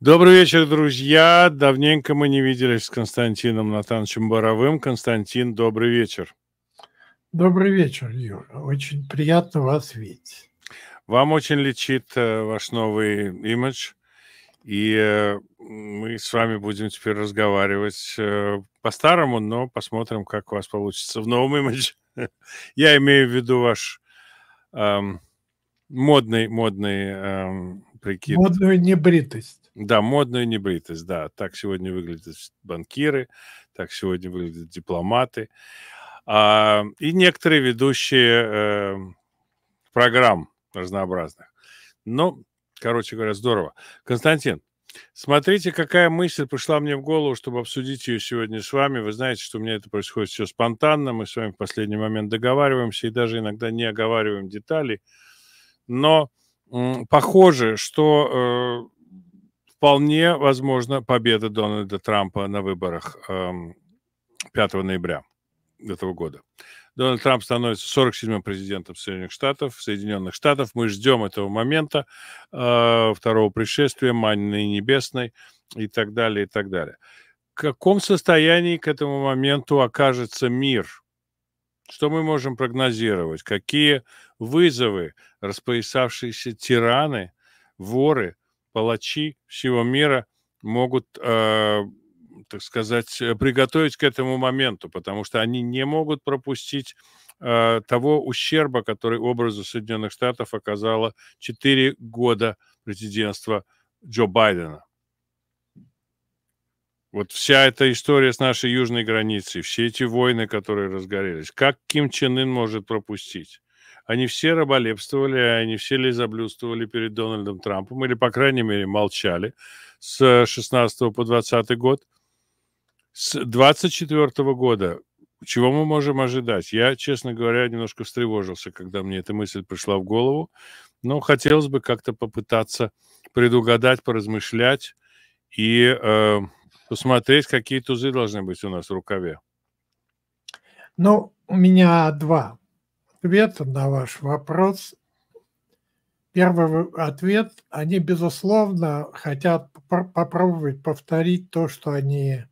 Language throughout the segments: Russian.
Добрый вечер, друзья. Давненько мы не виделись с Константином Натановичем Боровым. Константин, добрый вечер. Добрый вечер, Юра. Очень приятно вас видеть. Вам очень лечит э, ваш новый имидж. И э, мы с вами будем теперь разговаривать э, по-старому, но посмотрим, как у вас получится в новом имидже. Я имею в виду ваш эм, модный, модный эм, прикид. Модную небритость. Да, модная небритость, да. Так сегодня выглядят банкиры, так сегодня выглядят дипломаты. А, и некоторые ведущие э, программ разнообразных. Ну, короче говоря, здорово. Константин, Смотрите, какая мысль пришла мне в голову, чтобы обсудить ее сегодня с вами. Вы знаете, что у меня это происходит все спонтанно. Мы с вами в последний момент договариваемся и даже иногда не оговариваем деталей. Но похоже, что э, вполне возможно победа Дональда Трампа на выборах 5 эм, ноября этого года. Дональд Трамп становится 47-м президентом Соединенных Штатов. Соединенных Штатов. Мы ждем этого момента, э, второго пришествия, Манины Небесной и так далее, и так далее. В каком состоянии к этому моменту окажется мир? Что мы можем прогнозировать? Какие вызовы распоясавшиеся тираны, воры палачи всего мира могут, э, так сказать, э, приготовить к этому моменту, потому что они не могут пропустить э, того ущерба, который образу Соединенных Штатов оказало 4 года президентства Джо Байдена. Вот вся эта история с нашей южной границей, все эти войны, которые разгорелись, как Ким Чен Ын может пропустить? они все раболепствовали, они все лизоблюдствовали перед Дональдом Трампом, или, по крайней мере, молчали с 16 э, по 20 год. С 24 года чего мы можем ожидать? Я, честно говоря, немножко встревожился, когда мне эта мысль пришла в голову, но хотелось бы как-то попытаться предугадать, поразмышлять и э, посмотреть, какие тузы должны быть у нас в рукаве. Ну, у меня два ответ на ваш вопрос. Первый ответ. Они, безусловно, хотят попробовать повторить то, что они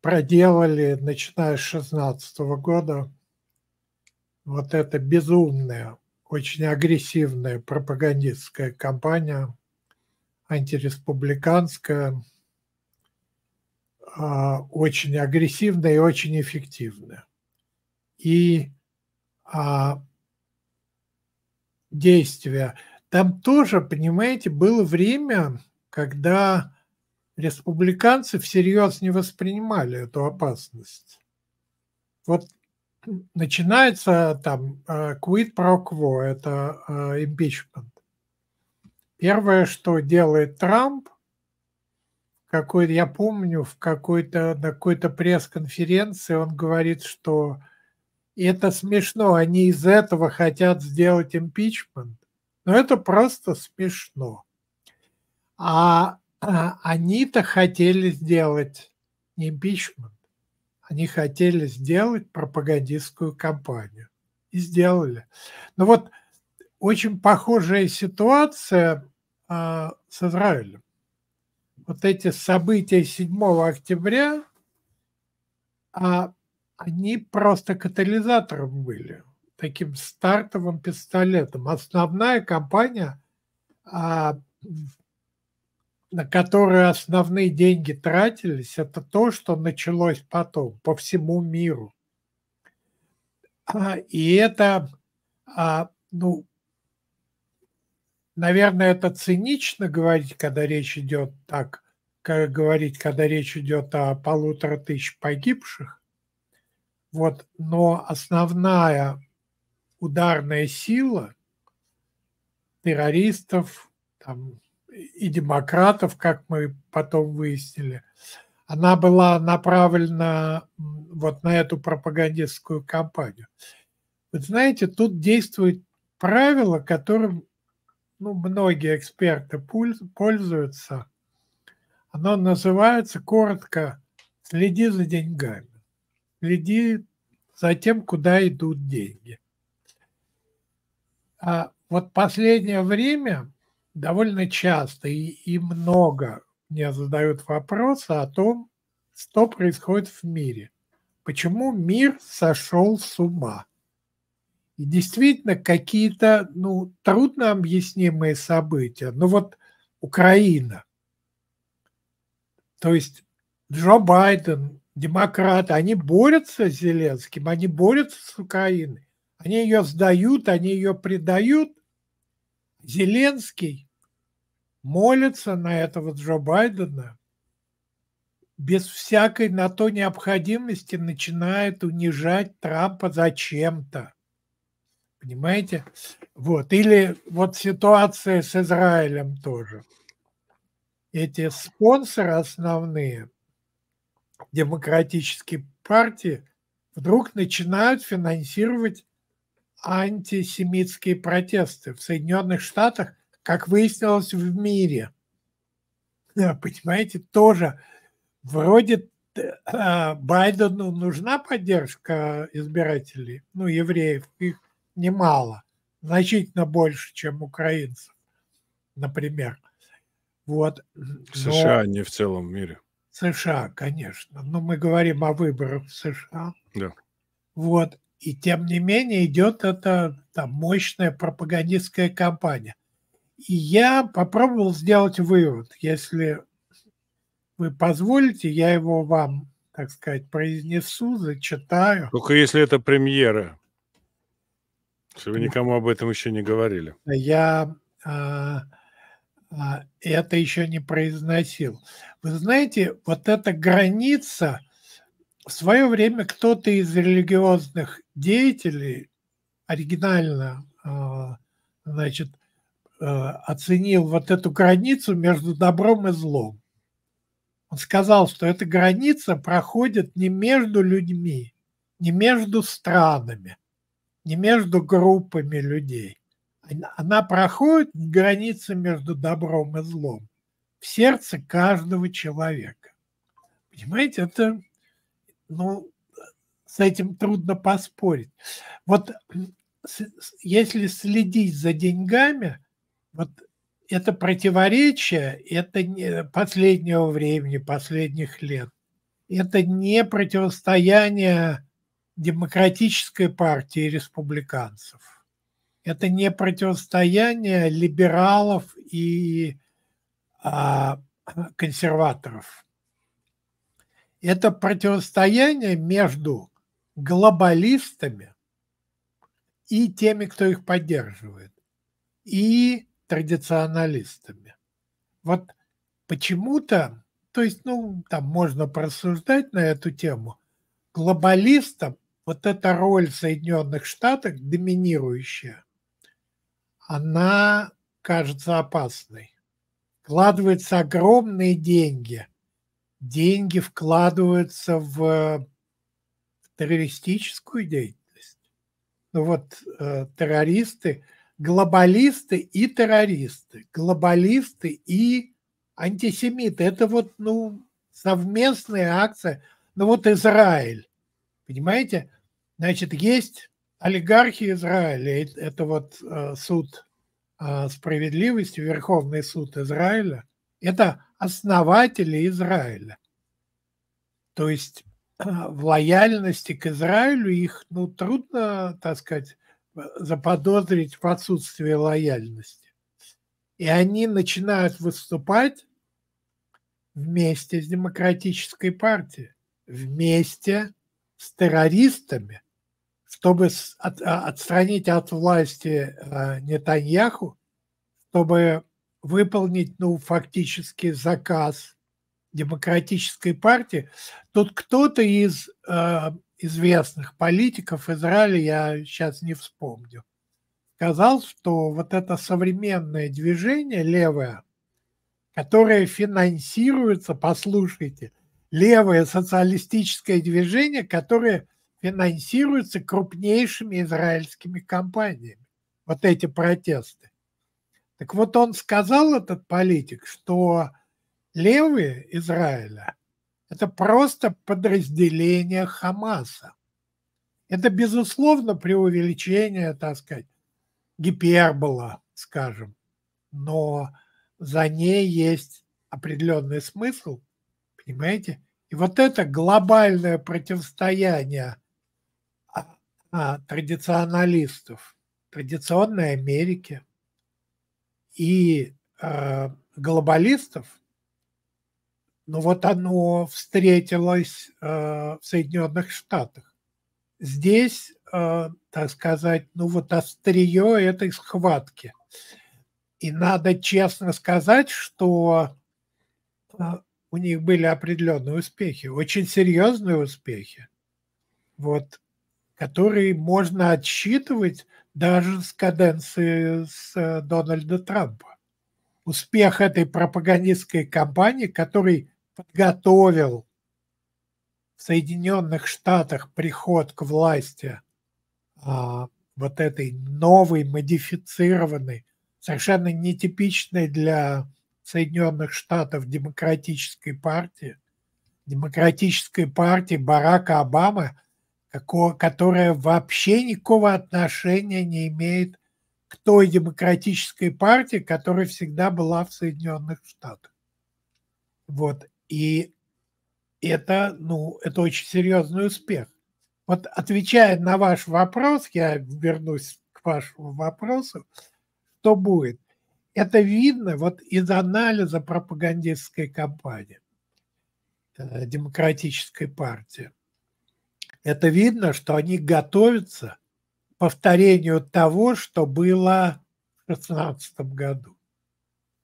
проделали, начиная с 2016 года. Вот это безумная, очень агрессивная пропагандистская кампания, антиреспубликанская, а, очень агрессивная и очень эффективная. И а, действия. Там тоже, понимаете, было время, когда республиканцы всерьез не воспринимали эту опасность. Вот начинается там э, quid pro quo, это импичмент. Э, Первое, что делает Трамп, какой я помню, в какой-то на какой-то пресс-конференции он говорит, что и это смешно. Они из этого хотят сделать импичмент. Но это просто смешно. А, а они-то хотели сделать не импичмент. Они хотели сделать пропагандистскую кампанию. И сделали. Но ну вот очень похожая ситуация э, с Израилем. Вот эти события 7 октября а они просто катализатором были, таким стартовым пистолетом. Основная компания, а, на которую основные деньги тратились, это то, что началось потом по всему миру. А, и это, а, ну, наверное, это цинично говорить, когда речь идет так, как говорить, когда речь идет о полутора тысяч погибших, вот, но основная ударная сила террористов там, и демократов, как мы потом выяснили, она была направлена вот на эту пропагандистскую кампанию. Вы знаете, тут действует правило, которым ну, многие эксперты пользуются. Оно называется коротко «следи за деньгами» следи за тем, куда идут деньги. А вот последнее время довольно часто и, и много мне задают вопросы о том, что происходит в мире. Почему мир сошел с ума? И действительно какие-то ну, трудно объяснимые события. Ну вот Украина. То есть Джо Байден демократы, они борются с Зеленским, они борются с Украиной. Они ее сдают, они ее предают. Зеленский молится на этого Джо Байдена, без всякой на то необходимости начинает унижать Трампа зачем-то. Понимаете? Вот. Или вот ситуация с Израилем тоже. Эти спонсоры основные, демократические партии вдруг начинают финансировать антисемитские протесты в Соединенных Штатах, как выяснилось в мире. А, понимаете, тоже вроде а, Байдену нужна поддержка избирателей, ну, евреев, их немало, значительно больше, чем украинцев, например. Вот. Но... США, а не в целом мире. США, конечно, но мы говорим о выборах в США. Да. Вот. И тем не менее идет эта там, мощная пропагандистская кампания. И я попробовал сделать вывод, если вы позволите, я его вам, так сказать, произнесу, зачитаю. Только если это премьера, если вы никому об этом еще не говорили. Я а, а, это еще не произносил. Вы знаете, вот эта граница, в свое время кто-то из религиозных деятелей оригинально а, значит, а, оценил вот эту границу между добром и злом. Он сказал, что эта граница проходит не между людьми, не между странами, не между группами людей, она проходит границы между добром и злом в сердце каждого человека. Понимаете, это, ну, с этим трудно поспорить. Вот если следить за деньгами, вот это противоречие, это не последнего времени, последних лет. Это не противостояние демократической партии республиканцев это не противостояние либералов и а, консерваторов. Это противостояние между глобалистами и теми, кто их поддерживает, и традиционалистами. Вот почему-то, то есть, ну, там можно просуждать на эту тему, глобалистам вот эта роль Соединенных Штатов доминирующая она кажется опасной. Вкладываются огромные деньги. Деньги вкладываются в террористическую деятельность. Ну вот э, террористы, глобалисты и террористы, глобалисты и антисемиты. Это вот ну совместная акция. Ну вот Израиль, понимаете? Значит, есть олигархи Израиля, это вот э, суд э, справедливости, Верховный суд Израиля, это основатели Израиля. То есть в э, лояльности к Израилю их ну, трудно, так сказать, заподозрить в отсутствии лояльности. И они начинают выступать вместе с демократической партией, вместе с террористами чтобы от, а, отстранить от власти э, Нетаньяху, чтобы выполнить, ну, фактически заказ демократической партии. Тут кто-то из э, известных политиков Израиля, я сейчас не вспомню, сказал, что вот это современное движение левое, которое финансируется, послушайте, левое социалистическое движение, которое – финансируются крупнейшими израильскими компаниями. Вот эти протесты. Так вот он сказал, этот политик, что левые Израиля – это просто подразделение Хамаса. Это, безусловно, преувеличение, так сказать, гипербола, скажем. Но за ней есть определенный смысл, понимаете? И вот это глобальное противостояние а, традиционалистов традиционной Америки и э, глобалистов, ну вот оно встретилось э, в Соединенных Штатах. Здесь, э, так сказать, ну вот острие этой схватки. И надо честно сказать, что э, у них были определенные успехи, очень серьезные успехи. Вот который можно отсчитывать даже с каденции с э, Дональда Трампа. Успех этой пропагандистской кампании, который подготовил в Соединенных Штатах приход к власти а, вот этой новой, модифицированной, совершенно нетипичной для Соединенных Штатов демократической партии, демократической партии Барака Обамы – которая вообще никакого отношения не имеет к той демократической партии, которая всегда была в Соединенных Штатах. Вот. И это, ну, это очень серьезный успех. Вот отвечая на ваш вопрос, я вернусь к вашему вопросу, что будет? Это видно вот из анализа пропагандистской кампании э, демократической партии это видно, что они готовятся к повторению того, что было в 2016 году.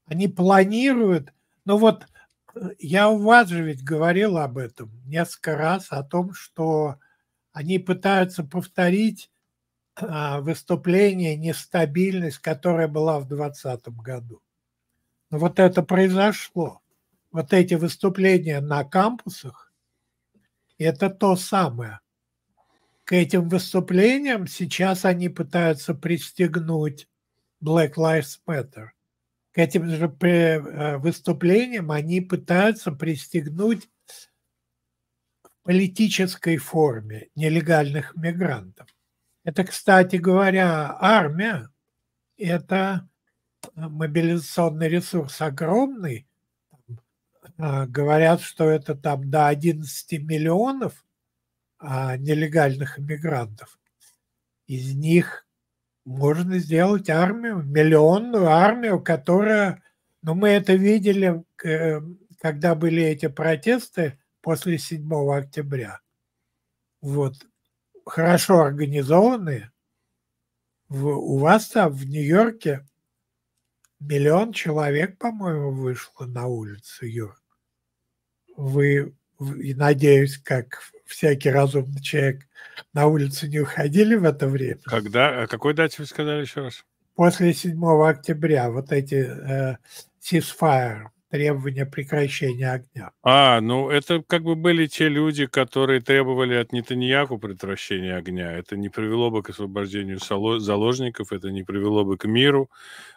Они планируют, ну вот э, я у вас же ведь говорил об этом несколько раз, о том, что они пытаются повторить а, выступление, нестабильность, которая была в 2020 году. Но вот это произошло. Вот эти выступления на кампусах – это то самое к этим выступлениям сейчас они пытаются пристегнуть Black Lives Matter. К этим же э, выступлениям они пытаются пристегнуть в политической форме нелегальных мигрантов. Это, кстати говоря, армия. Это э, мобилизационный ресурс огромный. Э, говорят, что это там до 11 миллионов – а, нелегальных иммигрантов. Из них можно сделать армию, миллионную армию, которая, ну мы это видели, э, когда были эти протесты после 7 октября. Вот, хорошо организованные. у вас там в Нью-Йорке миллион человек, по-моему, вышло на улицу, Юр. Вы, и надеюсь, как всякий разумный человек, на улицу не уходили в это время. Когда? О э, какой дате вы сказали еще раз? После 7 октября вот эти э, ceasefire требования прекращения огня. А, ну это как бы были те люди, которые требовали от Нетаньяху прекращения огня. Это не привело бы к освобождению заложников, это не привело бы к миру.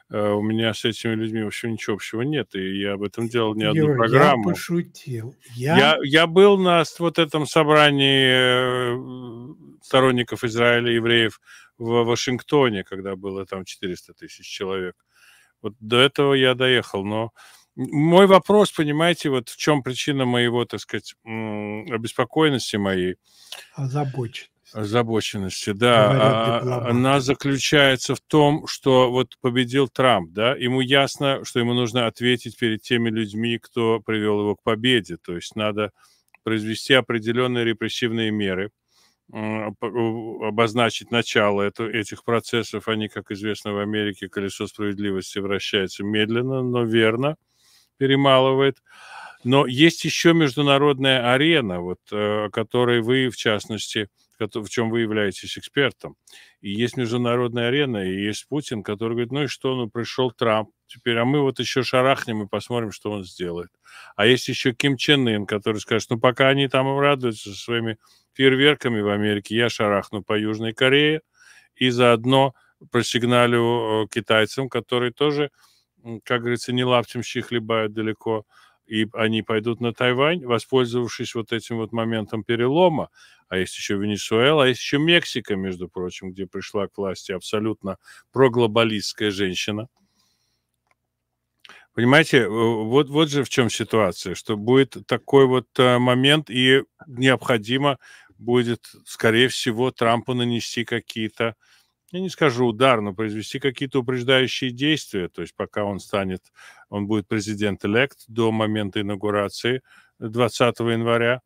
Э, у меня с этими людьми вообще ничего общего нет, и я об этом делал не одну Юр, программу. Я пошутил. Я... Я, я был на вот этом собрании э, сторонников Израиля, евреев в Вашингтоне, когда было там 400 тысяч человек. Вот до этого я доехал, но мой вопрос, понимаете, вот в чем причина моего, так сказать, обеспокоенности моей? Озабоченности. Озабоченности, да. А, а, она заключается в том, что вот победил Трамп, да, ему ясно, что ему нужно ответить перед теми людьми, кто привел его к победе. То есть надо произвести определенные репрессивные меры, обозначить начало это, этих процессов. Они, как известно, в Америке колесо справедливости вращается медленно, но верно перемалывает. Но есть еще международная арена, вот, э, о которой вы, в частности, в чем вы являетесь экспертом. И есть международная арена, и есть Путин, который говорит, ну и что, ну пришел Трамп, теперь, а мы вот еще шарахнем и посмотрим, что он сделает. А есть еще Ким Чен Ын, который скажет, ну пока они там радуются своими фейерверками в Америке, я шарахну по Южной Корее и заодно просигналю э, китайцам, которые тоже как говорится, не лаптем щи хлебают далеко, и они пойдут на Тайвань, воспользовавшись вот этим вот моментом перелома. А есть еще Венесуэла, а есть еще Мексика, между прочим, где пришла к власти абсолютно проглобалистская женщина. Понимаете, э, вот, вот же в чем ситуация, что будет такой вот э, момент, и необходимо будет, скорее всего, Трампу нанести какие-то я не скажу удар, но произвести какие-то упреждающие действия. То есть пока он станет, он будет президент-элект до момента инаугурации 20 э, января.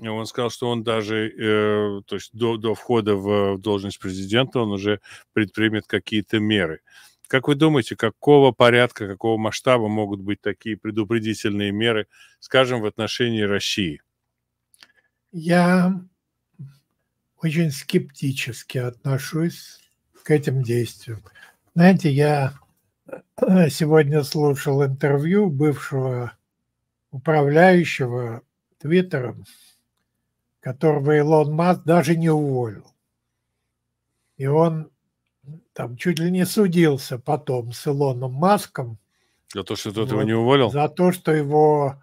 Он сказал, что он даже, э, то есть до, до входа в должность президента, он уже предпримет какие-то меры. Как вы думаете, какого порядка, какого масштаба могут быть такие предупредительные меры, скажем, в отношении России? Я очень скептически отношусь к этим действиям. Знаете, я э, сегодня слушал интервью бывшего управляющего Твиттером, которого Илон Маск даже не уволил. И он там чуть ли не судился потом с Илоном Маском. За то, что тот его не уволил? За то, что его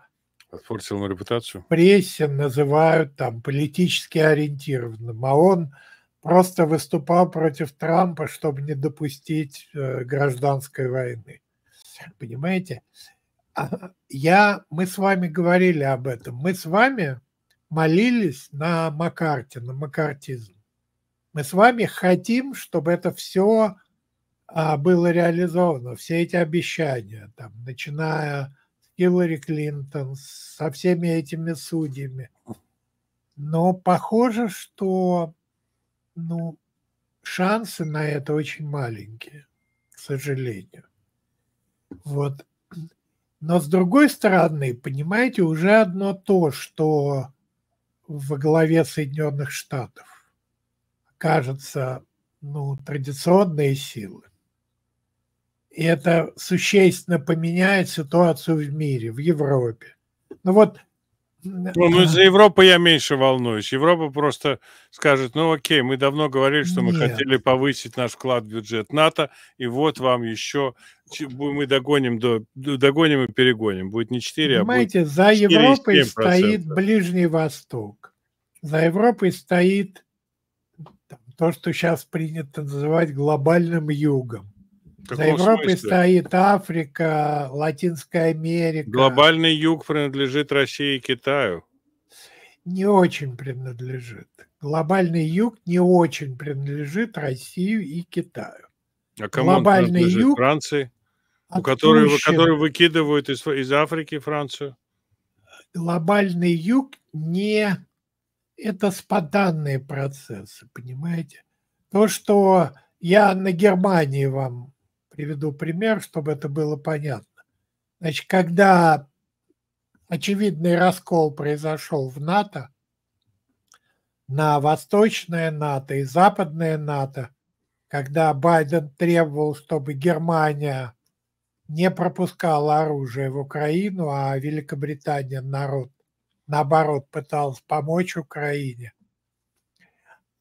Отпортил на репутацию? прессе называют там политически ориентированным, а он просто выступал против Трампа, чтобы не допустить э, гражданской войны. Понимаете? А, я, мы с вами говорили об этом. Мы с вами молились на Маккарти, на макартизм. Мы с вами хотим, чтобы это все а, было реализовано, все эти обещания, там, начиная с Хиллари Клинтон, со всеми этими судьями. Но похоже, что ну, шансы на это очень маленькие, к сожалению. Вот. Но с другой стороны, понимаете, уже одно то, что во главе Соединенных Штатов кажется, ну, традиционные силы. И это существенно поменяет ситуацию в мире, в Европе. Ну вот ну, ну, за Европу я меньше волнуюсь. Европа просто скажет, ну окей, мы давно говорили, что мы Нет. хотели повысить наш вклад в бюджет НАТО, и вот вам еще мы догоним, до, догоним и перегоним. Будет не 4, Понимаете, а будет за Европой 7%. стоит Ближний Восток. За Европой стоит то, что сейчас принято называть глобальным югом. Какого За Европой стоит Африка, Латинская Америка. Глобальный юг принадлежит России и Китаю. Не очень принадлежит. Глобальный юг не очень принадлежит России и Китаю. А кому Глобальный юг Франции, у которой, которой выкидывают из, из Африки Францию? Глобальный юг не... Это спонтанные процессы, понимаете? То, что я на Германии вам приведу пример, чтобы это было понятно. Значит, когда очевидный раскол произошел в НАТО, на восточное НАТО и западное НАТО, когда Байден требовал, чтобы Германия не пропускала оружие в Украину, а Великобритания, народ, наоборот, пыталась помочь Украине.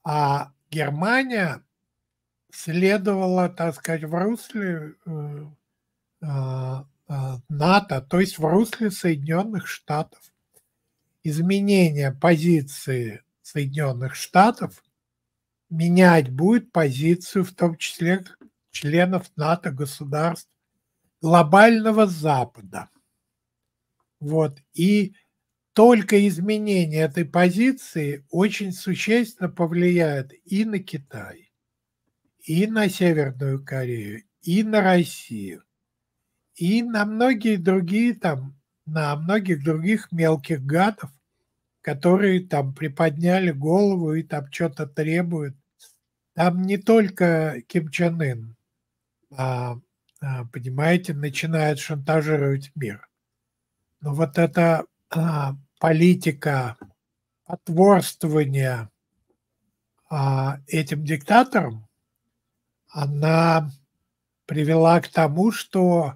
А Германия следовало, так сказать, в русле э, а, а, НАТО, то есть в русле Соединенных Штатов. Изменение позиции Соединенных Штатов менять будет позицию, в том числе членов НАТО государств глобального Запада. Вот. И только изменение этой позиции очень существенно повлияет и на Китай, и на Северную Корею, и на Россию, и на многие другие там, на многих других мелких гадов, которые там приподняли голову и там что-то требуют. Там не только Ким Чен Ын, а, а понимаете, начинает шантажировать мир. Но вот эта а, политика потворствования а, этим диктаторам, она привела к тому, что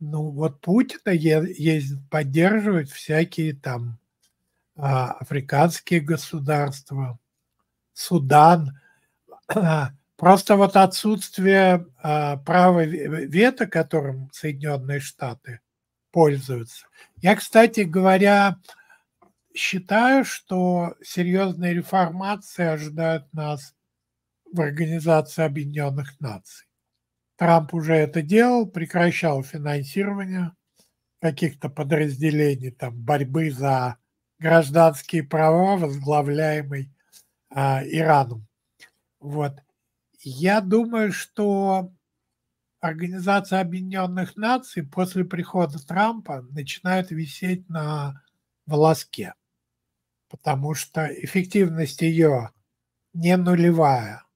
ну вот Путина ездит поддерживать всякие там а, африканские государства, Судан. Просто вот отсутствие а, права вето, которым Соединенные Штаты пользуются. Я, кстати говоря, считаю, что серьезные реформации ожидают нас в Организации Объединенных Наций. Трамп уже это делал, прекращал финансирование каких-то подразделений там, борьбы за гражданские права, возглавляемой а, Ираном. Вот. Я думаю, что Организация Объединенных Наций после прихода Трампа начинает висеть на волоске, потому что эффективность ее не нулевая –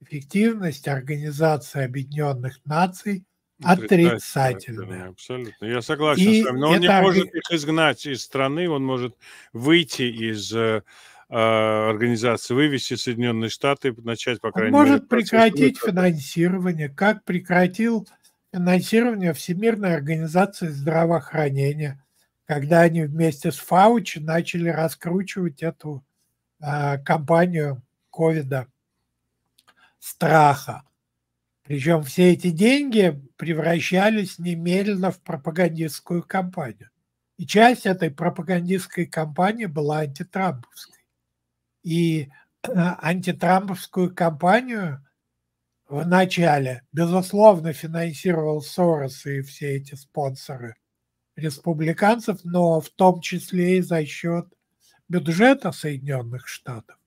эффективность Организации Объединенных Наций отрицательная. абсолютно. Я согласен и с вами. Но он не может их изгнать из страны, он может выйти из э, а, организации, вывести Соединенные Штаты, начать, по крайней он мере... может прекратить финансирование, как прекратил финансирование Всемирной организации здравоохранения, когда они вместе с Фаучи начали раскручивать эту э, а, компанию ковида страха. Причем все эти деньги превращались немедленно в пропагандистскую кампанию. И часть этой пропагандистской кампании была антитрамповской. И э, антитрамповскую кампанию вначале, безусловно, финансировал Сорос и все эти спонсоры республиканцев, но в том числе и за счет бюджета Соединенных Штатов.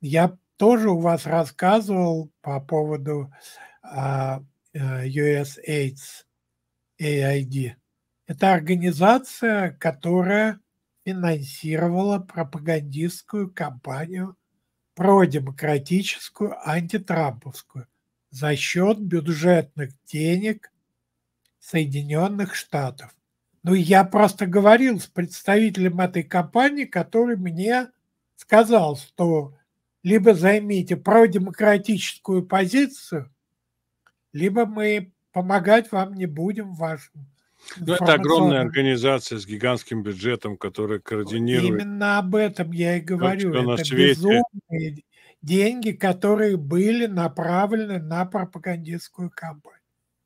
Я тоже у вас рассказывал по поводу а, э, USAIDS, AID. Это организация, которая финансировала пропагандистскую кампанию продемократическую, антитрамповскую за счет бюджетных денег Соединенных Штатов. Ну, я просто говорил с представителем этой компании, который мне сказал, что либо займите продемократическую позицию, либо мы помогать вам не будем вашим. Ну, это огромная организация с гигантским бюджетом, которая координирует. Именно об этом я и говорю. Все, это свете. безумные деньги, которые были направлены на пропагандистскую кампанию.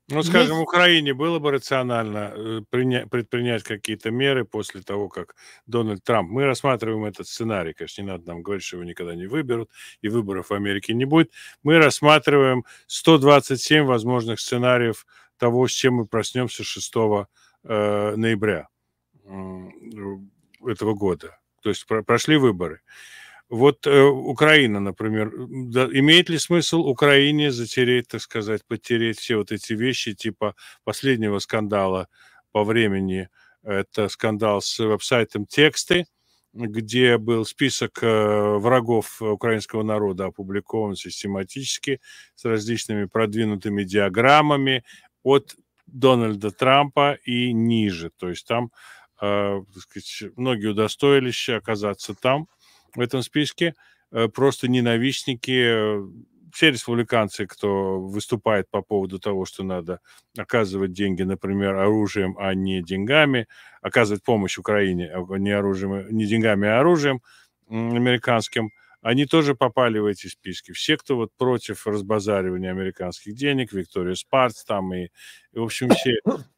Ну, скажем, Есть... Украине было бы рационально э, предпринять какие-то меры после того, как Дональд Трамп... Мы рассматриваем этот сценарий, конечно, не надо нам говорить, что его никогда не выберут, и выборов в Америке не будет. Мы рассматриваем 127 возможных сценариев того, с чем мы проснемся 6 э, ноября этого года. То есть прошли выборы. Вот э, Украина, например, да, имеет ли смысл Украине затереть, так сказать, потереть все вот эти вещи, типа последнего скандала по времени, это скандал с веб-сайтом «Тексты», где был список э, врагов украинского народа опубликован систематически с различными продвинутыми диаграммами от Дональда Трампа и ниже. То есть там, э, так сказать, многие удостоились оказаться там – в этом списке, э, просто ненавистники, э, все республиканцы, кто выступает по поводу того, что надо оказывать деньги, например, оружием, а не деньгами, оказывать помощь Украине а не, оружием, э, не деньгами, а оружием американским, они тоже попали в эти списки. Все, кто вот против разбазаривания американских денег, Виктория Спарц там и, и в общем, все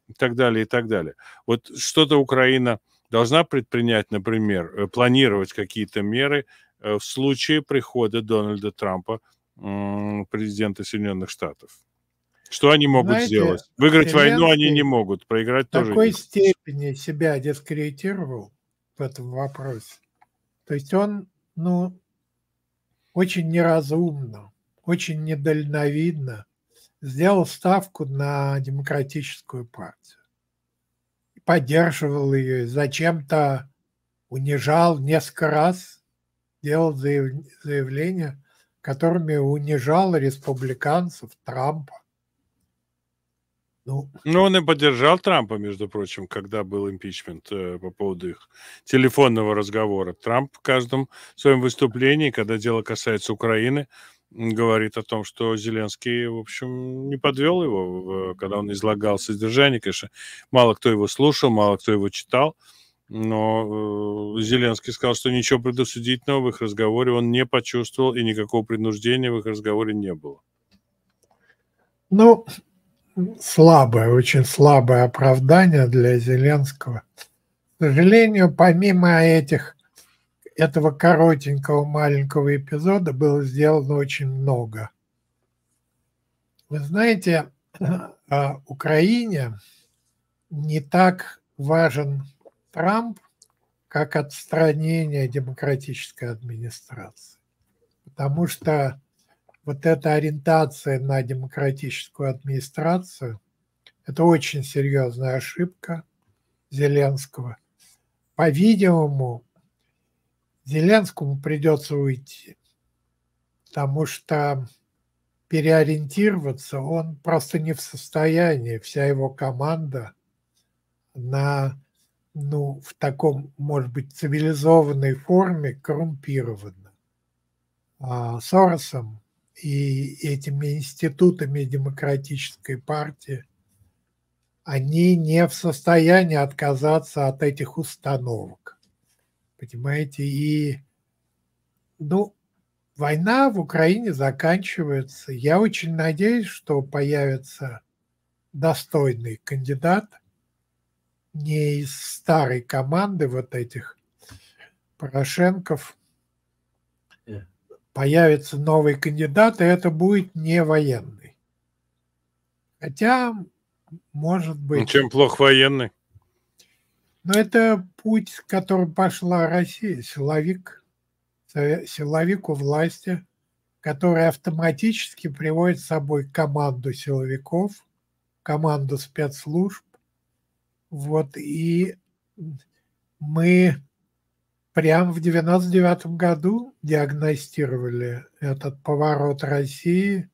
и так далее, и так далее. Вот что-то Украина должна предпринять, например, э, планировать какие-то меры э, в случае прихода Дональда Трампа президента Соединенных Штатов. Что они могут Знаете, сделать? Выиграть войну они не могут, проиграть тоже. В такой нет. степени себя дискредитировал в этом вопросе. То есть он, ну, очень неразумно, очень недальновидно сделал ставку на демократическую партию поддерживал ее, зачем-то унижал несколько раз, делал заявления, которыми унижал республиканцев Трампа. Ну, ну, он и поддержал Трампа, между прочим, когда был импичмент э, по поводу их телефонного разговора. Трамп в каждом своем выступлении, когда дело касается Украины, говорит о том, что Зеленский, в общем, не подвел его, когда он излагал содержание. Конечно, мало кто его слушал, мало кто его читал. Но э, Зеленский сказал, что ничего предосудительного в их разговоре он не почувствовал, и никакого принуждения в их разговоре не было. Ну, слабое, очень слабое оправдание для Зеленского. К сожалению, помимо этих этого коротенького маленького эпизода было сделано очень много. Вы знаете, а, Украине не так важен Трамп, как отстранение демократической администрации. Потому что вот эта ориентация на демократическую администрацию – это очень серьезная ошибка Зеленского. По-видимому, Зеленскому придется уйти, потому что переориентироваться он просто не в состоянии, вся его команда на, ну, в таком, может быть, цивилизованной форме коррумпирована. А Соросом и этими институтами демократической партии, они не в состоянии отказаться от этих установок понимаете, и, ну, война в Украине заканчивается. Я очень надеюсь, что появится достойный кандидат не из старой команды вот этих Порошенков. Э. Появится новый кандидат, и это будет не военный. Хотя, может ну, быть... Ну, чем плох военный? Но это путь, которым пошла Россия, силовик, э, силовик у власти, который автоматически приводит с собой команду силовиков, команду спецслужб. Вот, и мы прямо в 99 году диагностировали этот поворот России –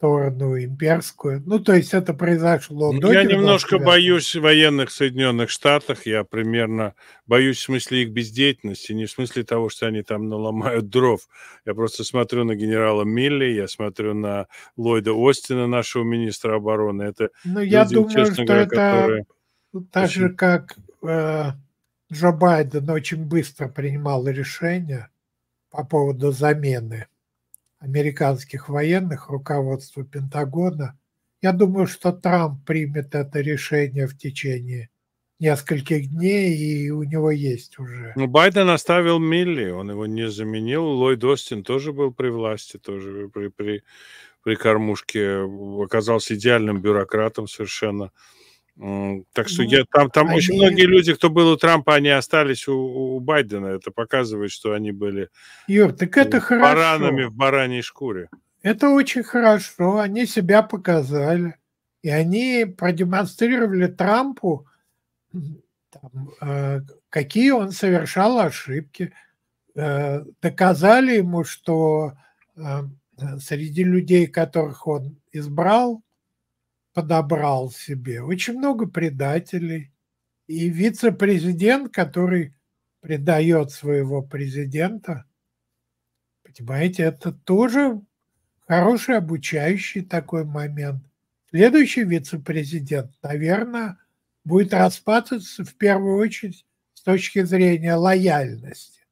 Торную, имперскую. Ну, то есть это произошло. Ну, я немножко боюсь военных Соединенных Штатах. Я примерно боюсь в смысле их бездеятельности, не в смысле того, что они там наломают дров. Я просто смотрю на генерала Милли, я смотрю на Ллойда Остина, нашего министра обороны. Это ну, люди, я думаю, честно что говоря, это которые... так очень... как э, Джо Байден очень быстро принимал решение по поводу замены американских военных, руководство Пентагона. Я думаю, что Трамп примет это решение в течение нескольких дней, и у него есть уже. Ну, Байден оставил Милли, он его не заменил. Ллойд Остин тоже был при власти, тоже при, при, при кормушке. Оказался идеальным бюрократом совершенно. Так что ну, я, там, там они... очень многие люди, кто был у Трампа, они остались у, у Байдена. Это показывает, что они были Юр, так это э, баранами хорошо. в бараньей шкуре. Это очень хорошо. Они себя показали. И они продемонстрировали Трампу, там, э, какие он совершал ошибки. Э, доказали ему, что э, среди людей, которых он избрал, подобрал себе. Очень много предателей. И вице-президент, который предает своего президента, понимаете, это тоже хороший обучающий такой момент. Следующий вице-президент, наверное, будет распаться в первую очередь с точки зрения лояльности,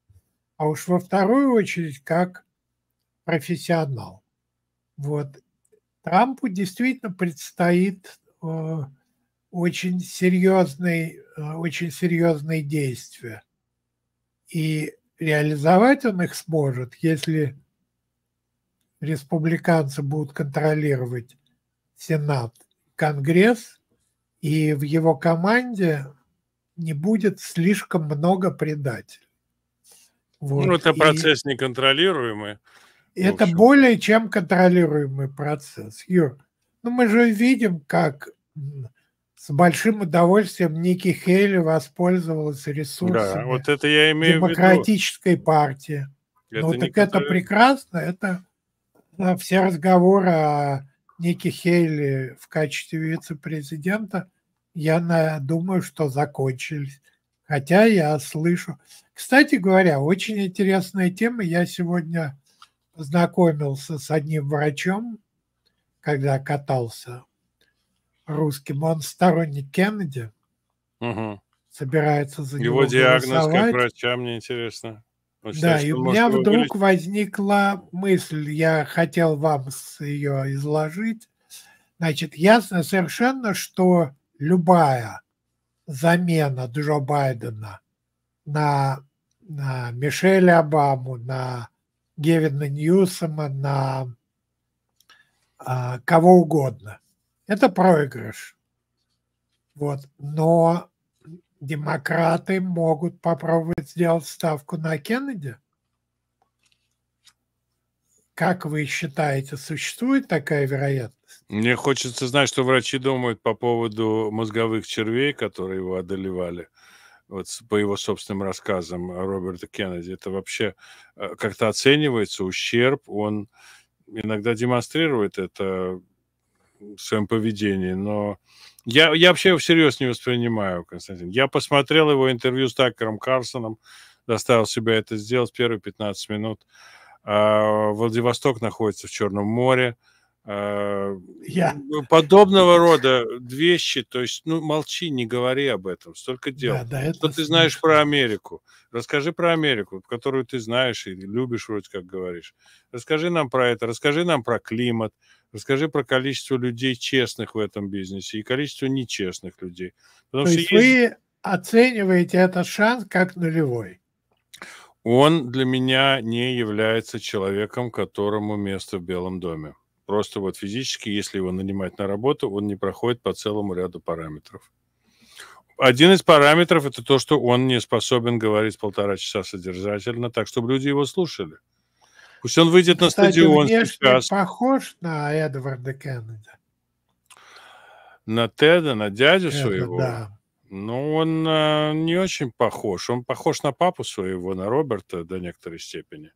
а уж во вторую очередь как профессионал. Вот. Трампу действительно предстоит э, очень серьезные э, очень серьезные действия. И реализовать он их сможет, если республиканцы будут контролировать Сенат, Конгресс, и в его команде не будет слишком много предателей. Вот. Ну, это процесс и... неконтролируемый. Это более чем контролируемый процесс, Юр. Ну, мы же видим, как с большим удовольствием Ники Хейли воспользовалась ресурсами да, вот это я имею демократической в виду. партии. Ну это ну, так это прекрасно, это ну, все разговоры о Ники Хейли в качестве вице-президента, я на, думаю, что закончились. Хотя я слышу... Кстати говоря, очень интересная тема. Я сегодня познакомился с одним врачом, когда катался русским. Он сторонник Кеннеди. Угу. Собирается за Его диагноз голосовать. как врача, мне интересно. Он да, и у меня вдруг вылечить. возникла мысль, я хотел вам ее изложить. Значит, ясно совершенно, что любая замена Джо Байдена на, на Мишель Обаму, на Гевина Ньюсома, на а, кого угодно. Это проигрыш. Вот. Но демократы могут попробовать сделать ставку на Кеннеди. Как вы считаете, существует такая вероятность? Мне хочется знать, что врачи думают по поводу мозговых червей, которые его одолевали вот по его собственным рассказам Роберта Кеннеди, это вообще э, как-то оценивается, ущерб, он иногда демонстрирует это в своем поведении, но я, я вообще его всерьез не воспринимаю, Константин. Я посмотрел его интервью с Такером Карсоном, заставил себя это сделать первые 15 минут. А Владивосток находится в Черном море, Э, Я... Ну, подобного рода вещи, то есть, ну, молчи, не говори об этом, столько дел. Да, да, Что ты знаешь про Америку? Расскажи про Америку, которую ты знаешь и любишь, вроде как говоришь. Расскажи нам про это, расскажи нам про климат, расскажи про количество людей честных в этом бизнесе и количество нечестных людей. Потому то что есть вы оцениваете этот шанс как нулевой? Он для меня не является человеком, которому место в Белом доме. Просто вот физически, если его нанимать на работу, он не проходит по целому ряду параметров. Один из параметров – это то, что он не способен говорить полтора часа содержательно, так, чтобы люди его слушали. Пусть он выйдет Кстати, на стадион сейчас. похож на Эдварда Кеннеди. На Теда, на дядю Это, своего? Да. Ну, он э, не очень похож. Он похож на папу своего, на Роберта до некоторой степени.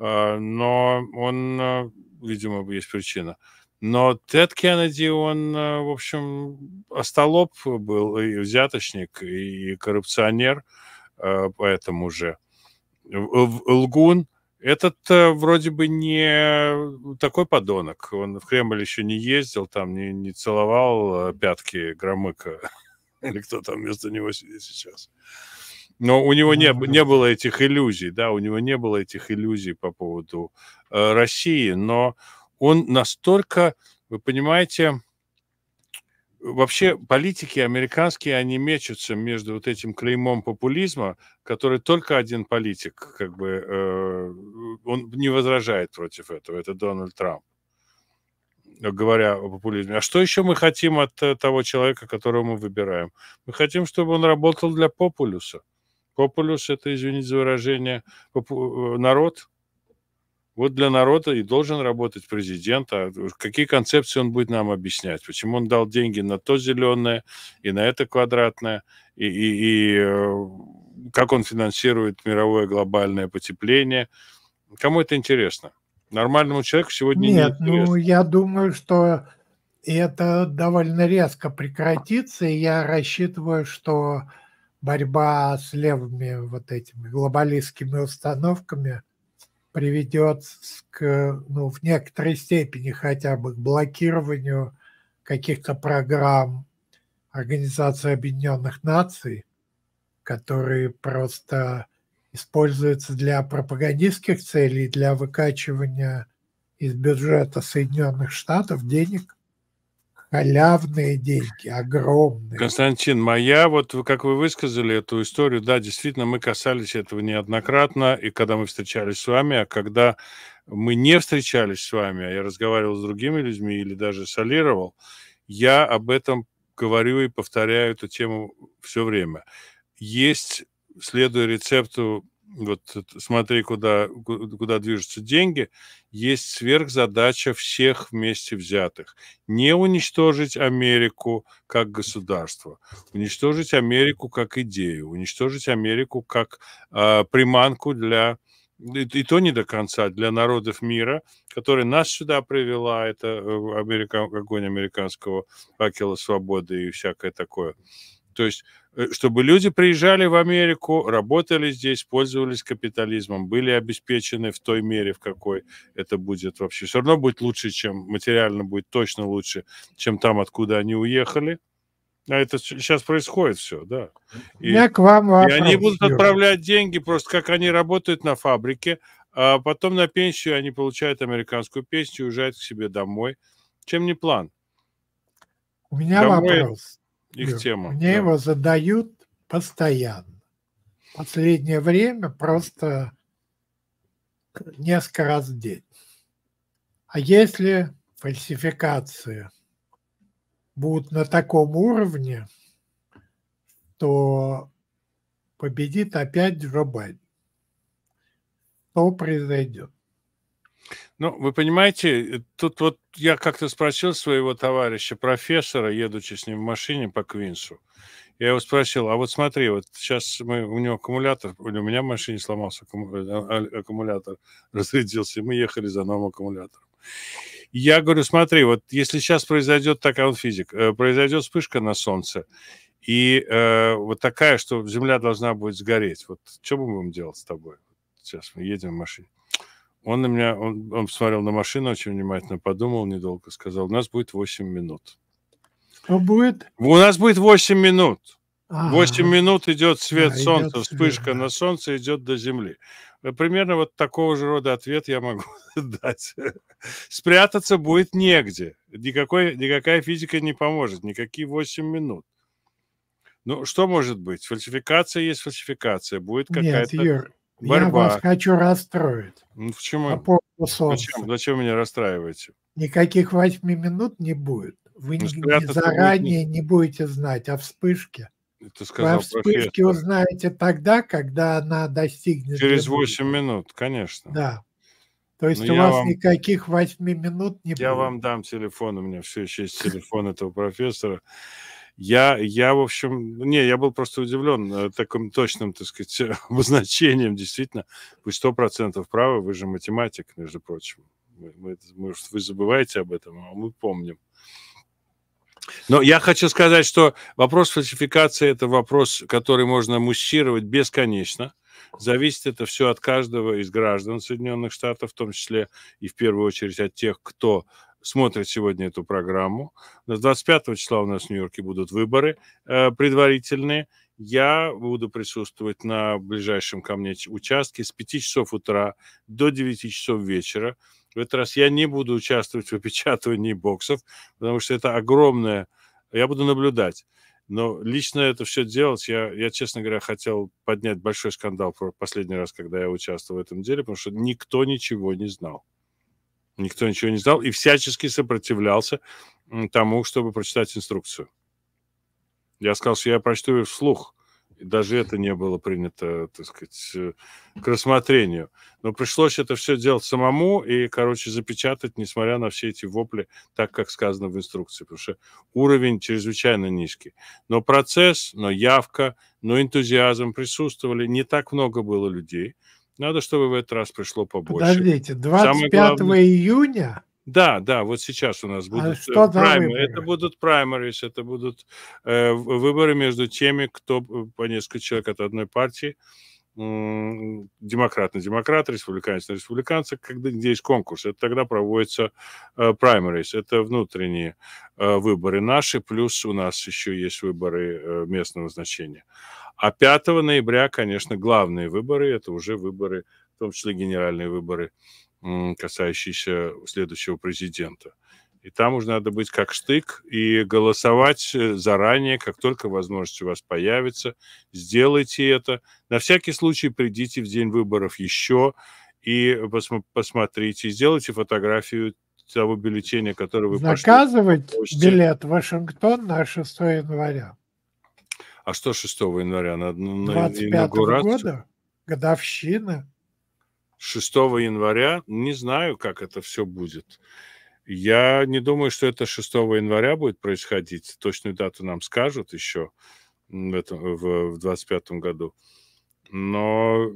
Э, но он, э, видимо, есть причина. Но Тед Кеннеди, он, э, в общем, остолоп был, и взяточник, и коррупционер, поэтому же. Лгун, этот вроде бы не такой подонок. Он в Кремль еще не ездил, там не, не целовал пятки Громыка, или кто там вместо него сидит сейчас. Но у него не, не было этих иллюзий, да, у него не было этих иллюзий по поводу э, России, но он настолько, вы понимаете, вообще политики американские, они мечутся между вот этим клеймом популизма, который только один политик, как бы, э, он не возражает против этого, это Дональд Трамп говоря о популизме. А что еще мы хотим от э, того человека, которого мы выбираем? Мы хотим, чтобы он работал для популюса. Популюс – это, извините за выражение, э, народ. Вот для народа и должен работать президент. А какие концепции он будет нам объяснять? Почему он дал деньги на то зеленое и на это квадратное? И, и, и э, как он финансирует мировое глобальное потепление? Кому это интересно? Нормальному человеку сегодня Нет, не ну я думаю, что это довольно резко прекратится, и я рассчитываю, что борьба с левыми вот этими глобалистскими установками приведет к, ну, в некоторой степени хотя бы к блокированию каких-то программ Организации Объединенных Наций, которые просто используются для пропагандистских целей, для выкачивания из бюджета Соединенных Штатов денег – халявные деньги, огромные. Константин, моя, вот как вы высказали эту историю, да, действительно, мы касались этого неоднократно, и когда мы встречались с вами, а когда мы не встречались с вами, а я разговаривал с другими людьми или даже солировал, я об этом говорю и повторяю эту тему все время. Есть, следуя рецепту вот смотри, куда, куда движутся деньги, есть сверхзадача всех вместе взятых. Не уничтожить Америку как государство, уничтожить Америку как идею, уничтожить Америку как э, приманку для, и, то не до конца, для народов мира, которая нас сюда привела, это э, америка, огонь американского факела свободы и всякое такое. То есть Э, чтобы люди приезжали в Америку, работали здесь, пользовались капитализмом, были обеспечены в той мере, в какой это будет вообще. Все равно будет лучше, чем материально будет точно лучше, чем там, откуда они уехали. А это сейчас происходит все, да. И, Я к вам вопрос, и они будут отправлять деньги, просто как они работают на фабрике, а потом на пенсию они получают американскую пенсию, и уезжают к себе домой. Чем не план? У меня домой, вопрос. Их тема. Мне да. его задают постоянно. Последнее время просто несколько раз в день. А если фальсификации будут на таком уровне, то победит опять Джо Байден. Что произойдет? Ну, вы понимаете, тут вот я как-то спросил своего товарища, профессора, едучи с ним в машине по Квинсу. Я его спросил, а вот смотри, вот сейчас мы, у него аккумулятор, у меня в машине сломался а, а, аккумулятор, аккумулятор разрядился, и мы ехали за новым аккумулятором. Я говорю, смотри, вот если сейчас произойдет такая, он физик, э, произойдет вспышка на Солнце, и э, вот такая, что Земля должна будет сгореть, вот что мы будем делать с тобой? Сейчас мы едем в машине. Он на меня, он, он посмотрел на машину очень внимательно, подумал недолго, сказал, у нас будет 8 минут. А будет? У нас будет 8 минут. 8 минут идет свет да, солнца, идет вспышка свет, да. на солнце идет до земли. Э, примерно вот такого же рода ответ я могу дать. Спрятаться будет негде. Никакой, никакая физика не поможет, никакие 8 минут. Ну, что может быть? Фальсификация есть фальсификация. Будет какая-то... Нет, Юр, Борьба. Я вас хочу расстроить. Ну, почему? По зачем, зачем меня расстраиваете? Никаких восьми минут не будет. Вы ну, не, заранее будет... не будете знать о вспышке. Это сказал, Вы о вспышке профессор. узнаете тогда, когда она достигнет. Через восемь минут, конечно. Да. То есть Но ну, у вас вам... никаких восьми минут не я будет. Я вам дам телефон, у меня все еще есть телефон этого профессора. Я, я, в общем, ну, не, я был просто удивлен э, таким точным, так сказать, обозначением, действительно. Вы сто процентов правы, вы же математик, между прочим. Мы, мы, вы забываете об этом, а мы помним. Но я хочу сказать, что вопрос фальсификации – это вопрос, который можно муссировать бесконечно. Зависит это все от каждого из граждан Соединенных Штатов, в том числе и в первую очередь от тех, кто смотрят сегодня эту программу. 25 числа у нас в Нью-Йорке будут выборы э, предварительные. Я буду присутствовать на ближайшем ко мне участке с 5 часов утра до 9 часов вечера. В этот раз я не буду участвовать в опечатывании боксов, потому что это огромное... Я буду наблюдать. Но лично это все делать, я, я, честно говоря, хотел поднять большой скандал в последний раз, когда я участвовал в этом деле, потому что никто ничего не знал никто ничего не знал, и всячески сопротивлялся тому, чтобы прочитать инструкцию. Я сказал, что я прочту ее вслух. И даже это не было принято, так сказать, э, к рассмотрению. Но пришлось это все делать самому и, короче, запечатать, несмотря на все эти вопли, так, как сказано в инструкции, потому что уровень чрезвычайно низкий. Но процесс, но явка, но энтузиазм присутствовали. Не так много было людей – надо, чтобы в этот раз пришло побольше. Подождите, 25 главное... июня? Да, да, вот сейчас у нас а будут а что прайм... это будут праймерис, это будут э, выборы между теми, кто э, по несколько человек от одной партии, демократ на демократа, республиканец на республиканца, когда, где есть конкурс, это тогда проводится праймерис, э, это внутренние э, выборы наши, плюс у нас еще есть выборы э, местного значения. А 5 ноября, конечно, главные выборы, это уже выборы, в том числе генеральные выборы, касающиеся следующего президента. И там уже надо быть как штык и голосовать э, заранее, как только возможность у вас появится. Сделайте это. На всякий случай придите в день выборов еще и пос- посмотрите. Сделайте фотографию того бюллетеня, который вы Заказывать пошли. билет Вашингтон на 6 января. А что 6 января? На, на инаугурацию? года? Годовщина? 6 января? Не знаю, как это все будет. Я не думаю, что это 6 января будет происходить. Точную дату нам скажут еще в, этом, в, в 25 году. Но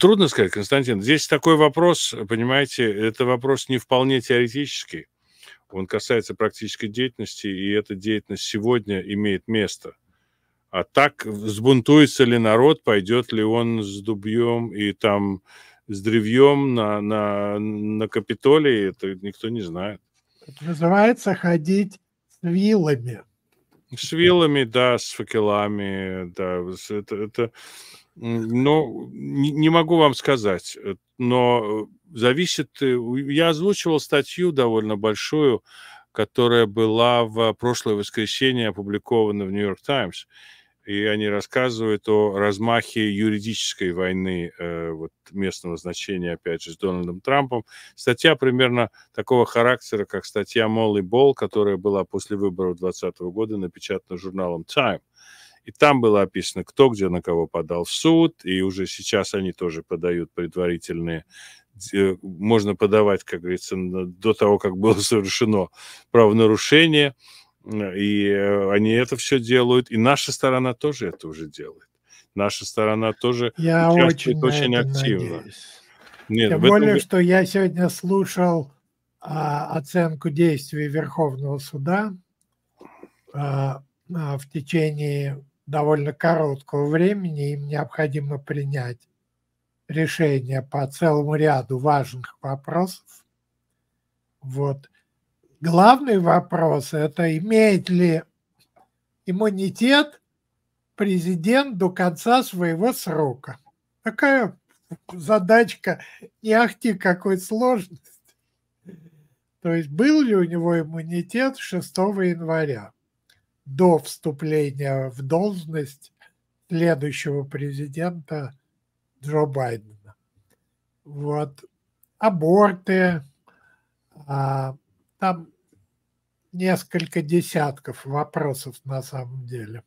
трудно сказать, Константин. Здесь такой вопрос, понимаете, это вопрос не вполне теоретический. Он касается практической деятельности, и эта деятельность сегодня имеет место. А так сбунтуется ли народ, пойдет ли он с дубьем и там с древьем на, на, на Капитолии, это никто не знает. Это называется ходить с вилами. С вилами, да, с факелами, да. Это, это, ну, не, могу вам сказать, но зависит... Я озвучивал статью довольно большую, которая была в прошлое воскресенье опубликована в «Нью-Йорк Таймс» и они рассказывают о размахе юридической войны э, вот, местного значения, опять же, с Дональдом Трампом. Статья примерно такого характера, как статья Молли Болл, которая была после выборов 2020 года напечатана журналом Time. И там было описано, кто где на кого подал в суд, и уже сейчас они тоже подают предварительные э, можно подавать, как говорится, до того, как было совершено правонарушение. Э, и э, они это все делают, и наша сторона тоже это уже делает. Наша сторона тоже я участвует очень, очень активно. Нет, Тем более, этом... что я сегодня слушал а, оценку действий Верховного суда а, а, в течение довольно короткого времени. Им необходимо принять решение по целому ряду важных вопросов. Вот. Главный вопрос – это имеет ли иммунитет президент до конца своего срока. Такая задачка не ахти какой сложности. То есть был ли у него иммунитет 6 января до вступления в должность следующего президента Джо Байдена. Вот. Аборты, а, там несколько десятков вопросов на самом деле.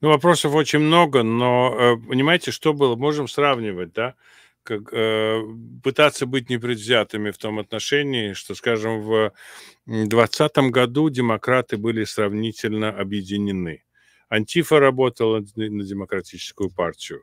Ну, вопросов очень много, но э, понимаете, что было? Можем сравнивать, да? как, э, пытаться быть непредвзятыми в том отношении, что, скажем, в 2020 году демократы были сравнительно объединены. Антифа работала на демократическую партию.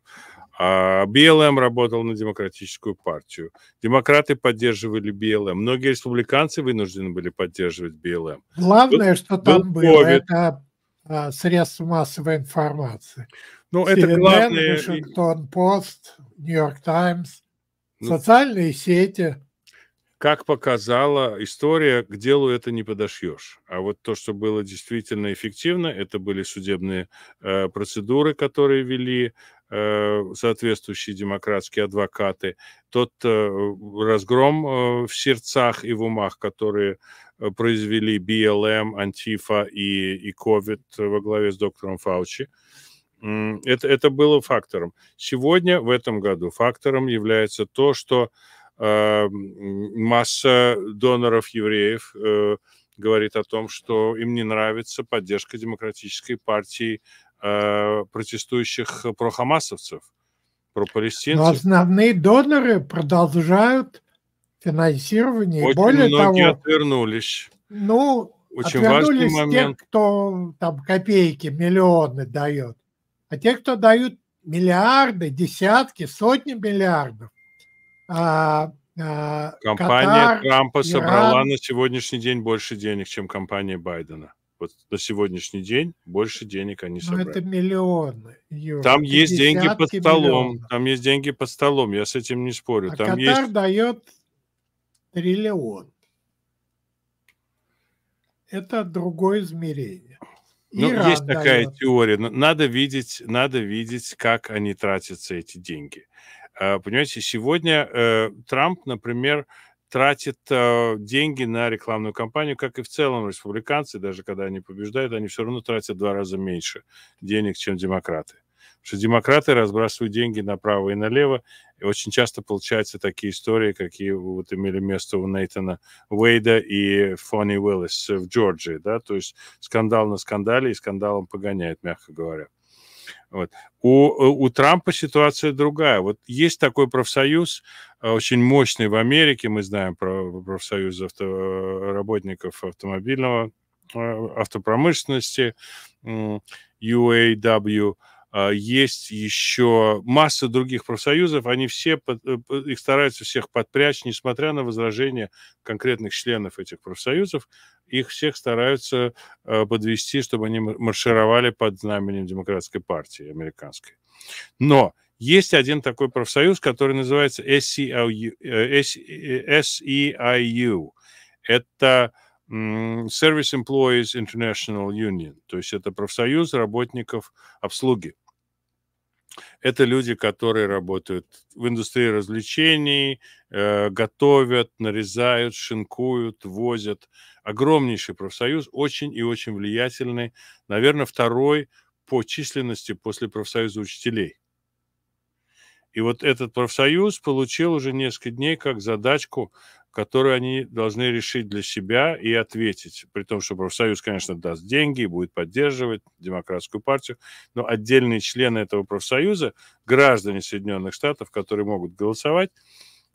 А БЛМ работал на демократическую партию. Демократы поддерживали БЛМ. Многие республиканцы вынуждены были поддерживать БЛМ. Главное, Тут что там был было, это а, средства массовой информации. Ну, CNN, это главное... Вашингтон Пост, Нью-Йорк Таймс, социальные сети. Как показала история, к делу это не подошьешь. А вот то, что было действительно эффективно, это были судебные э, процедуры, которые вели Э, соответствующие демократские адвокаты, тот э, разгром э, в сердцах и в умах, которые произвели БЛМ, Антифа и, и COVID во главе с доктором Фаучи, это, это было фактором. Сегодня, в этом году, фактором является то, что э, масса доноров евреев э, говорит о том, что им не нравится поддержка демократической партии Э, протестующих э, прохамасовцев, палестинцев. Но основные доноры продолжают финансирование. Очень Более многие того, отвернулись. Ну, очень отвернулись важный момент. те, кто там копейки, миллионы дает. А те, кто дают миллиарды, десятки, сотни миллиардов. А, а, компания Катар, Трампа Иран, собрала на сегодняшний день больше денег, чем компания Байдена. Вот на сегодняшний день больше денег они Но ну, собрали. это миллионы. Юр. Там есть деньги под столом. Миллионов. Там есть деньги под столом. Я с этим не спорю. А там Катар есть... дает триллион. Это другое измерение. Ну, Иран есть такая дает. теория. Надо видеть, надо видеть, как они тратятся эти деньги. А, понимаете, сегодня э, Трамп, например, тратит э, деньги на рекламную кампанию, как и в целом республиканцы, даже когда они побеждают, они все равно тратят два раза меньше денег, чем демократы. Потому что демократы разбрасывают деньги направо и налево, и очень часто получаются такие истории, какие вот имели место у Нейтана Уэйда и Фонни Уиллис в Джорджии, да, то есть скандал на скандале и скандалом погоняет, мягко говоря. Вот. У, э, у Трампа ситуация другая. Вот есть такой профсоюз, э, очень мощный в Америке, мы знаем про профсоюз авто, э, работников автомобильного автопромышленности UAW, а, есть еще масса других профсоюзов, они все, э, их стараются всех подпрячь, несмотря на возражения конкретных членов этих профсоюзов, их всех стараются э, подвести, чтобы они маршировали под знаменем Демократской партии американской. Но есть один такой профсоюз, который называется SEIU. Э, e это Service Employees International Union, то есть это профсоюз работников обслуги это люди, которые работают в индустрии развлечений, э, готовят, нарезают, шинкуют, возят. Огромнейший профсоюз, очень и очень влиятельный. Наверное, второй по численности после профсоюза учителей. И вот этот профсоюз получил уже несколько дней как задачку которую они должны решить для себя и ответить. При том, что профсоюз, конечно, даст деньги и будет поддерживать демократскую партию, но отдельные члены этого профсоюза, граждане Соединенных Штатов, которые могут голосовать,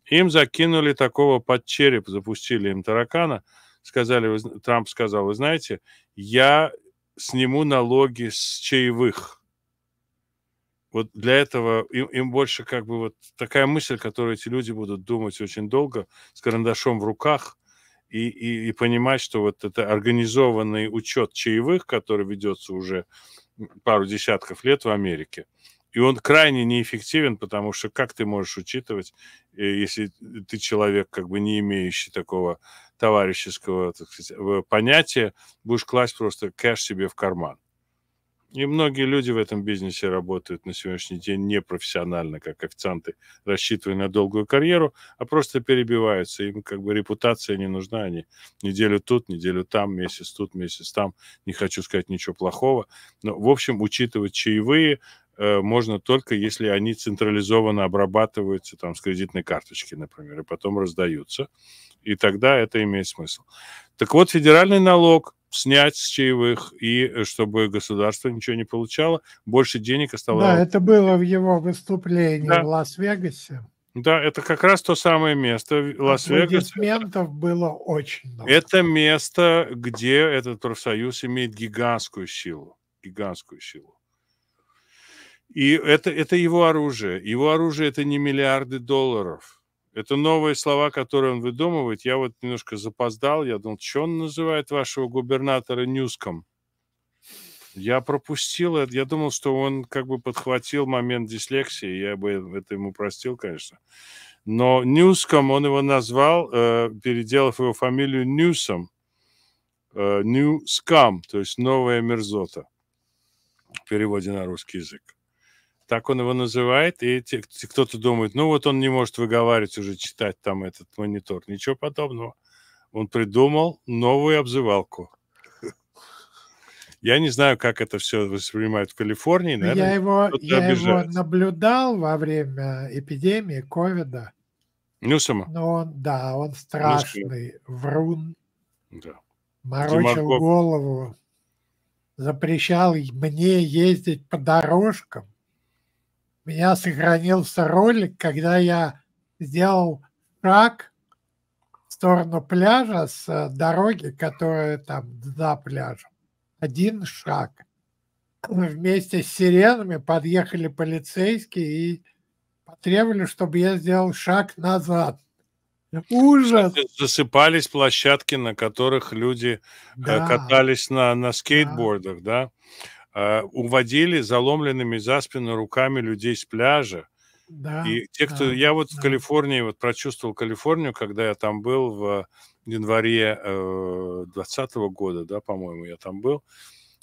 им закинули такого под череп, запустили им таракана, сказали, Трамп сказал, вы знаете, я сниму налоги с чаевых – вот для этого им, им больше как бы вот такая мысль, которую эти люди будут думать очень долго с карандашом в руках и, и, и понимать, что вот это организованный учет чаевых, который ведется уже пару десятков лет в Америке, и он крайне неэффективен, потому что как ты можешь учитывать, э, если ты человек, как бы не имеющий такого товарищеского так сказать, понятия, будешь класть просто кэш себе в карман. И многие люди в этом бизнесе работают на сегодняшний день не профессионально, как официанты, рассчитывая на долгую карьеру, а просто перебиваются. Им как бы репутация не нужна. Они неделю тут, неделю там, месяц тут, месяц там. Не хочу сказать ничего плохого. Но, в общем, учитывать чаевые э, можно только если они централизованно обрабатываются там с кредитной карточки, например, и потом раздаются. И тогда это имеет смысл. Так вот, федеральный налог – снять с чаевых, и э, чтобы государство ничего не получало, больше денег оставалось. Да, это было в его выступлении да. в Лас-Вегасе. Да, это как раз то самое место, Лас-Вегас. Аплодисментов было очень много. Это место, где этот профсоюз имеет гигантскую силу. Гигантскую силу. И это, это его оружие. Его оружие – это не миллиарды долларов – это новые слова, которые он выдумывает. Я вот немножко запоздал. Я думал, что он называет вашего губернатора Нюском? Я пропустил это. Я думал, что он как бы подхватил момент дислексии. Я бы это ему простил, конечно. Но Ньюском он его назвал, э, переделав его фамилию Ньюсом. Э, Ньюскам, то есть новая мерзота в переводе на русский язык так он его называет, и те, кто-то думает, ну вот он не может выговаривать уже читать там этот монитор. Ничего подобного. Он придумал новую обзывалку. Я не знаю, как это все воспринимают в Калифорнии. Ну, наверное, я его, я его наблюдал во время эпидемии ковида. Нюсома? Но он, да, он страшный, Нюсома. врун. Да. Морочил Димарков. голову, запрещал мне ездить по дорожкам у меня сохранился ролик, когда я сделал шаг в сторону пляжа с э, дороги, которая там за пляжем. Один шаг. Вместе с сиренами подъехали полицейские и потребовали, чтобы я сделал шаг назад. Ужас! Засыпались площадки, на которых люди э, да. катались на, на скейтбордах, да? да? Э, уводили заломленными за спину руками людей с пляжа. Да, и те, кто... Да, я вот да. в Калифорнии, вот прочувствовал Калифорнию, когда я там был в январе 2020 э, года, да, по-моему, я там был.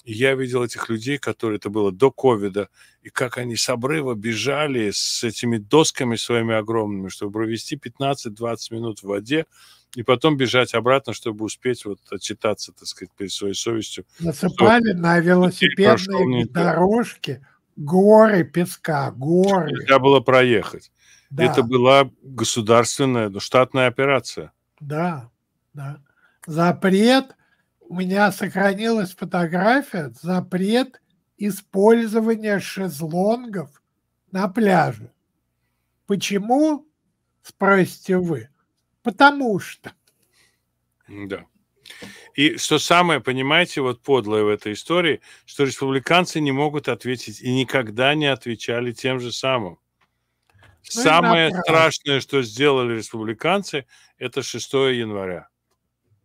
И я видел этих людей, которые это было до ковида, и как они с обрыва бежали с этими досками своими огромными, чтобы провести 15-20 минут в воде, и потом бежать обратно, чтобы успеть вот отчитаться, так сказать, перед своей совестью. Насыпали что, на велосипедные дорожки горы песка, горы. Нельзя было проехать. Да. Это была государственная, ну, штатная операция. Да, да. Запрет. У меня сохранилась фотография. Запрет использования шезлонгов на пляже. Почему, спросите вы, Потому что. Да. И что самое, понимаете, вот подлое в этой истории, что республиканцы не могут ответить и никогда не отвечали тем же самым. Ну, самое страшное, что сделали республиканцы, это 6 января.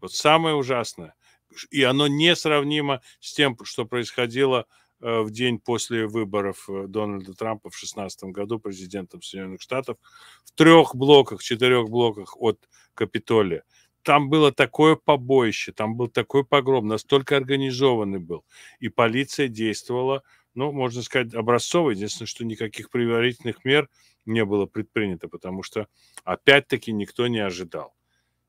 Вот самое ужасное. И оно несравнимо с тем, что происходило Э, в день после выборов э, Дональда Трампа в 2016 году президентом Соединенных Штатов в трех блоках, четырех блоках от Капитолия. Там было такое побоище, там был такой погром, настолько организованный был. И полиция действовала, ну, можно сказать, образцово. Единственное, что никаких предварительных мер не было предпринято, потому что, опять-таки, никто не ожидал.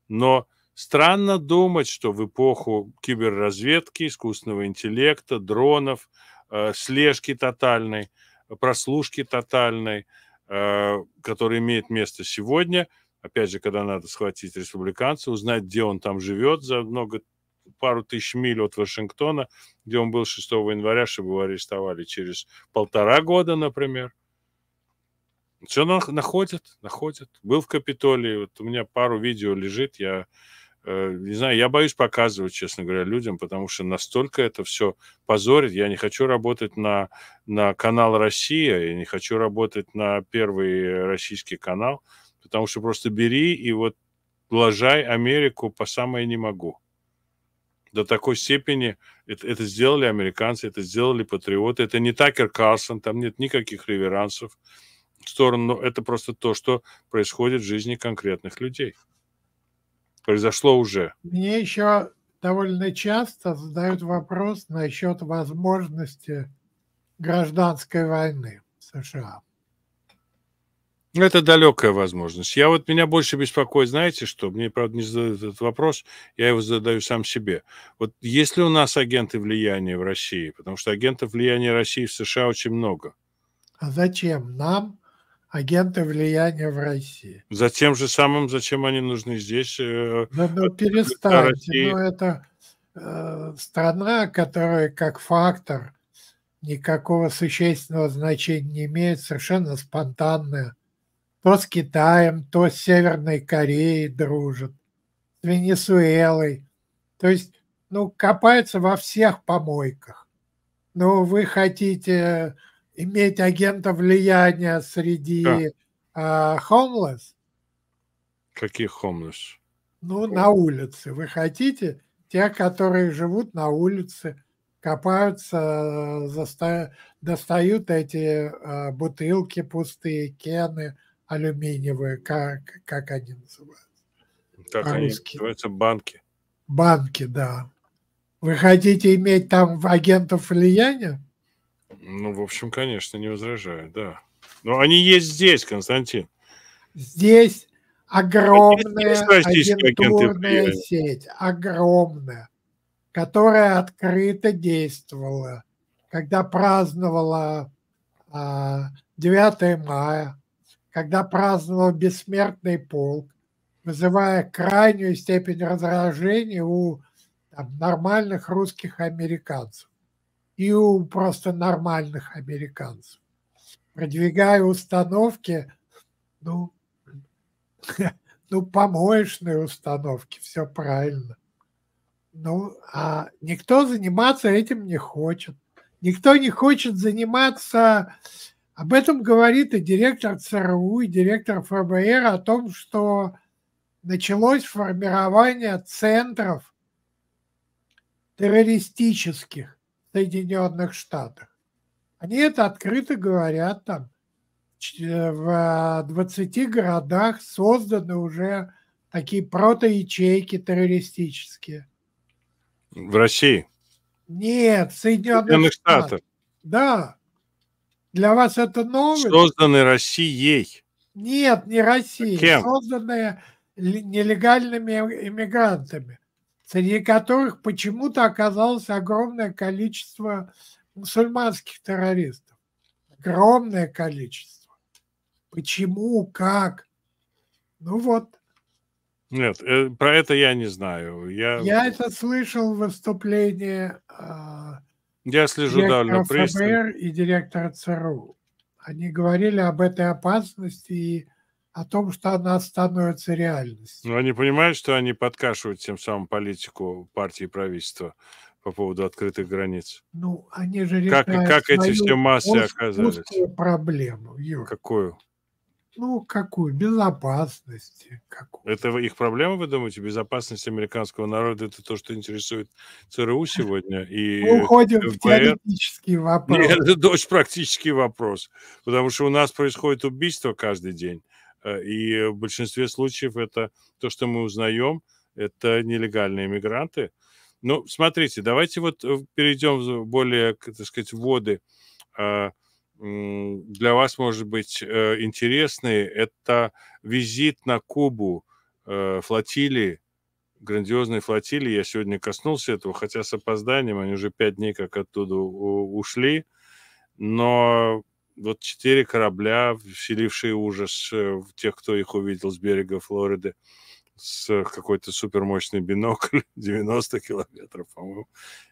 Но странно думать, что в эпоху киберразведки, искусственного интеллекта, дронов – Э, слежки тотальной, прослушки тотальной, э, которая имеет место сегодня. Опять же, когда надо схватить республиканца, узнать, где он там живет за много пару тысяч миль от Вашингтона, где он был 6 января, чтобы его арестовали через полтора года, например. Что находят, находят. Был в Капитолии, вот у меня пару видео лежит, я Э, не знаю, я боюсь показывать, честно говоря, людям, потому что настолько это все позорит. Я не хочу работать на, на канал «Россия», я не хочу работать на первый российский канал, потому что просто бери и вот лажай Америку по самое не могу. До такой степени это, это сделали американцы, это сделали патриоты. Это не Такер Карлсон, там нет никаких реверансов в сторону. Это просто то, что происходит в жизни конкретных людей произошло уже. Мне еще довольно часто задают вопрос насчет возможности гражданской войны в США. Это далекая возможность. Я вот меня больше беспокоит, знаете что? Мне, правда, не задают этот вопрос, я его задаю сам себе. Вот есть ли у нас агенты влияния в России? Потому что агентов влияния России в США очень много. А зачем нам агенты влияния в России. За тем же самым, зачем они нужны здесь? Э, да, ну, ну э, перестаньте, но ну, это э, страна, которая как фактор никакого существенного значения не имеет, совершенно спонтанная. То с Китаем, то с Северной Кореей дружит, с Венесуэлой. То есть, ну, копается во всех помойках. Ну, вы хотите иметь агента влияния среди да. а, homeless? Каких homeless? Ну, на улице. Вы хотите те, которые живут на улице, копаются, э, заста... достают эти а, бутылки пустые, кены алюминиевые, как, как они называются? Как они называются? Банки. Банки, да. Вы хотите иметь там агентов влияния? Ну, в общем, конечно, не возражаю, да. Но они есть здесь, Константин. Здесь огромная агентурная сеть, огромная, которая открыто действовала, когда праздновала 9 а, мая, когда праздновал бессмертный полк, вызывая крайнюю степень раздражения у там, нормальных русских американцев и у просто нормальных американцев. Продвигая установки, ну, ну, помоечные установки, все правильно. Ну, а никто заниматься этим не хочет. Никто не хочет заниматься... Об этом говорит и директор ЦРУ, и директор ФБР о том, что началось формирование центров террористических Соединенных Штатах. Они это открыто говорят там. Э, в 20 а, городах созданы уже такие протоячейки террористические. В России? Нет, в Соединенных, Соединенных Штатах. Штатах. Да. Для вас это новость? Созданы Россией. Нет, не Россией. Кем? Созданные нелегальными иммигрантами среди которых почему-то оказалось огромное количество мусульманских террористов. Огромное количество. Почему, как? Ну вот. Нет, э, про это я не знаю. Я, я это слышал в выступлении а, я слежу дальше. ФБР и директора ЦРУ. Они говорили об этой опасности и о том, что она становится реальностью. Но ну, они понимают, что они подкашивают тем самым политику партии и правительства по поводу открытых границ. Ну, они же решают как, как эти все массы оказались. проблему, Юр. Какую? Ну, какую? Безопасности. Какую? Это их проблема, вы думаете? Безопасность американского народа – это то, что интересует ЦРУ сегодня? И Мы уходим ФБР. в теоретический вопрос. Нет, это очень практический вопрос. Потому что у нас происходит убийство каждый день. Э, и в большинстве случаев это то, что мы узнаем, это нелегальные мигранты. Ну, смотрите, давайте вот э, перейдем в более, так сказать, воды. А, для вас, может быть, э, интересные. Это визит на Кубу флотилии, грандиозной флотилии. Я сегодня коснулся этого, хотя с опозданием. Они уже пять дней как оттуда ушли. Но вот четыре корабля, вселившие ужас э, в тех, кто их увидел с берега Флориды, с какой-то супермощный бинокль, 90 километров, по-моему,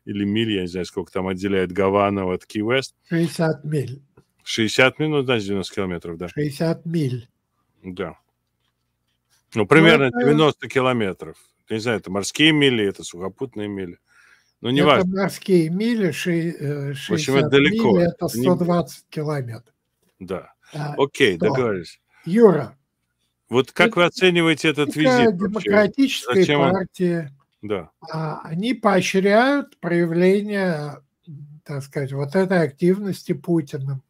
или миль, я не знаю, сколько там отделяет Гавану от Ки-Вест. 60 миль. 60 минут, значит, 90 километров, да. 60 миль. Да. Ну, примерно ну, это... 90 километров. Я не знаю, это морские мили, это сухопутные мили. Ну, не это важно. морские мили, 60 э, В общем, это далеко. Миль, это 120 не... километров. Да. А, Окей, что? договорились. Юра. Вот как это, вы оцениваете этот визит? Демократическая Зачем партия. Он... Да. А, они поощряют проявление, так сказать, вот этой активности Путиным.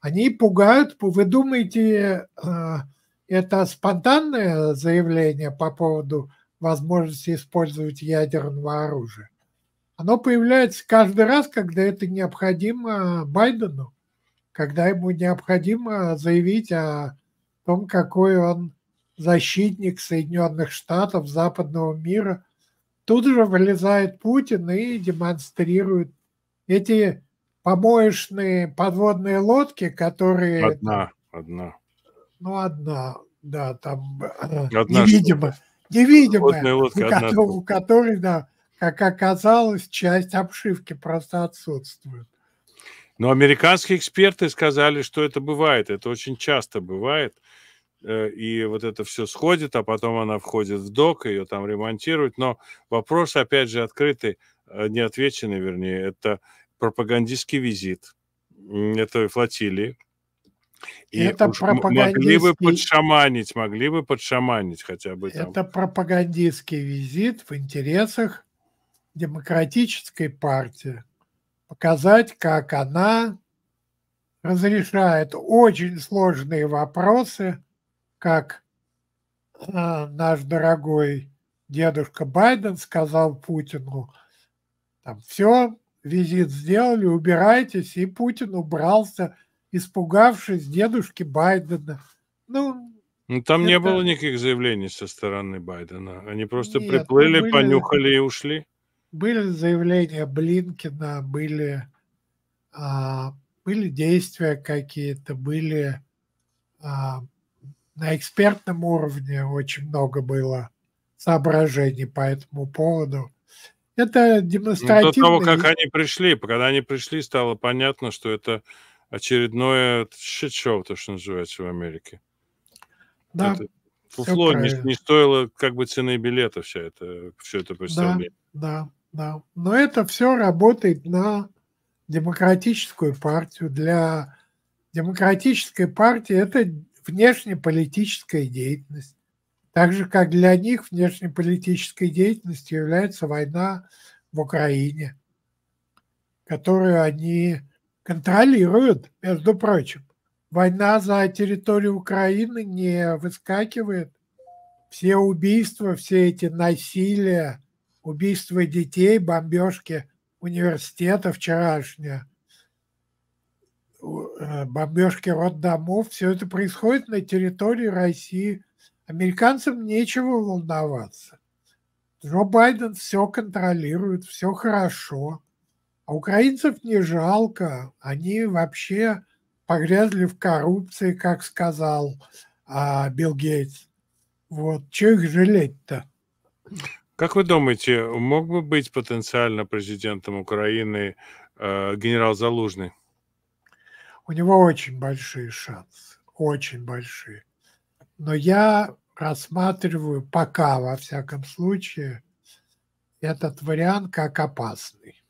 Они пугают. Вы думаете, э, это спонтанное заявление по поводу возможности использовать ядерного оружия? Оно появляется каждый раз, когда это необходимо Байдену, когда ему необходимо заявить о том, какой он защитник Соединенных Штатов, западного мира. Тут же вылезает Путин и демонстрирует эти помоечные подводные лодки, которые... Одна, одна. Ну, одна, да, там э, одна невидимо, невидимая, у которой, да, как оказалось, часть обшивки просто отсутствует. Но американские эксперты сказали, что это бывает, это очень часто бывает. Э, и вот это все сходит, а потом она входит в док, ее там ремонтируют. Но вопрос, опять же, открытый, э, не отвеченный, вернее, это пропагандистский визит этой флотилии. И это пропагандистский... могли бы подшаманить, могли бы подшаманить хотя бы там. Это пропагандистский визит в интересах демократической партии, показать, как она разрешает очень сложные вопросы, как а, наш дорогой дедушка Байден сказал Путину, там все, визит сделали, убирайтесь, и Путин убрался, испугавшись дедушки Байдена. Ну, ну там это... не было никаких заявлений со стороны Байдена. Они просто Нет, приплыли, были... понюхали и ушли были заявления Блинкина, были, а, были действия какие-то, были а, на экспертном уровне очень много было соображений по этому поводу. Это демонстративно. Ну, до того, как они пришли, когда они пришли, стало понятно, что это очередное шит-шоу, то, что называется в Америке. Да. Это... Фуфло не, не стоило как бы цены билета все это, все это представление. Да, да. Да. Но это все работает на демократическую партию. Для демократической партии это внешнеполитическая деятельность. Так же, как для них внешнеполитической деятельностью является война в Украине, которую они контролируют, между прочим. Война за территорию Украины не выскакивает. Все убийства, все эти насилия – убийство детей, бомбежки университета вчерашняя, э, бомбежки роддомов, все это происходит на территории России. Американцам нечего волноваться. Джо Байден все контролирует, все хорошо. А украинцев не жалко. Они вообще погрязли в коррупции, как сказал а, Билл Гейтс. Вот, чего их жалеть-то? Как вы думаете, мог бы быть потенциально президентом Украины э, генерал Залужный? У него очень большие шансы, очень большие. Но я рассматриваю пока, во всяком случае, этот вариант как опасный.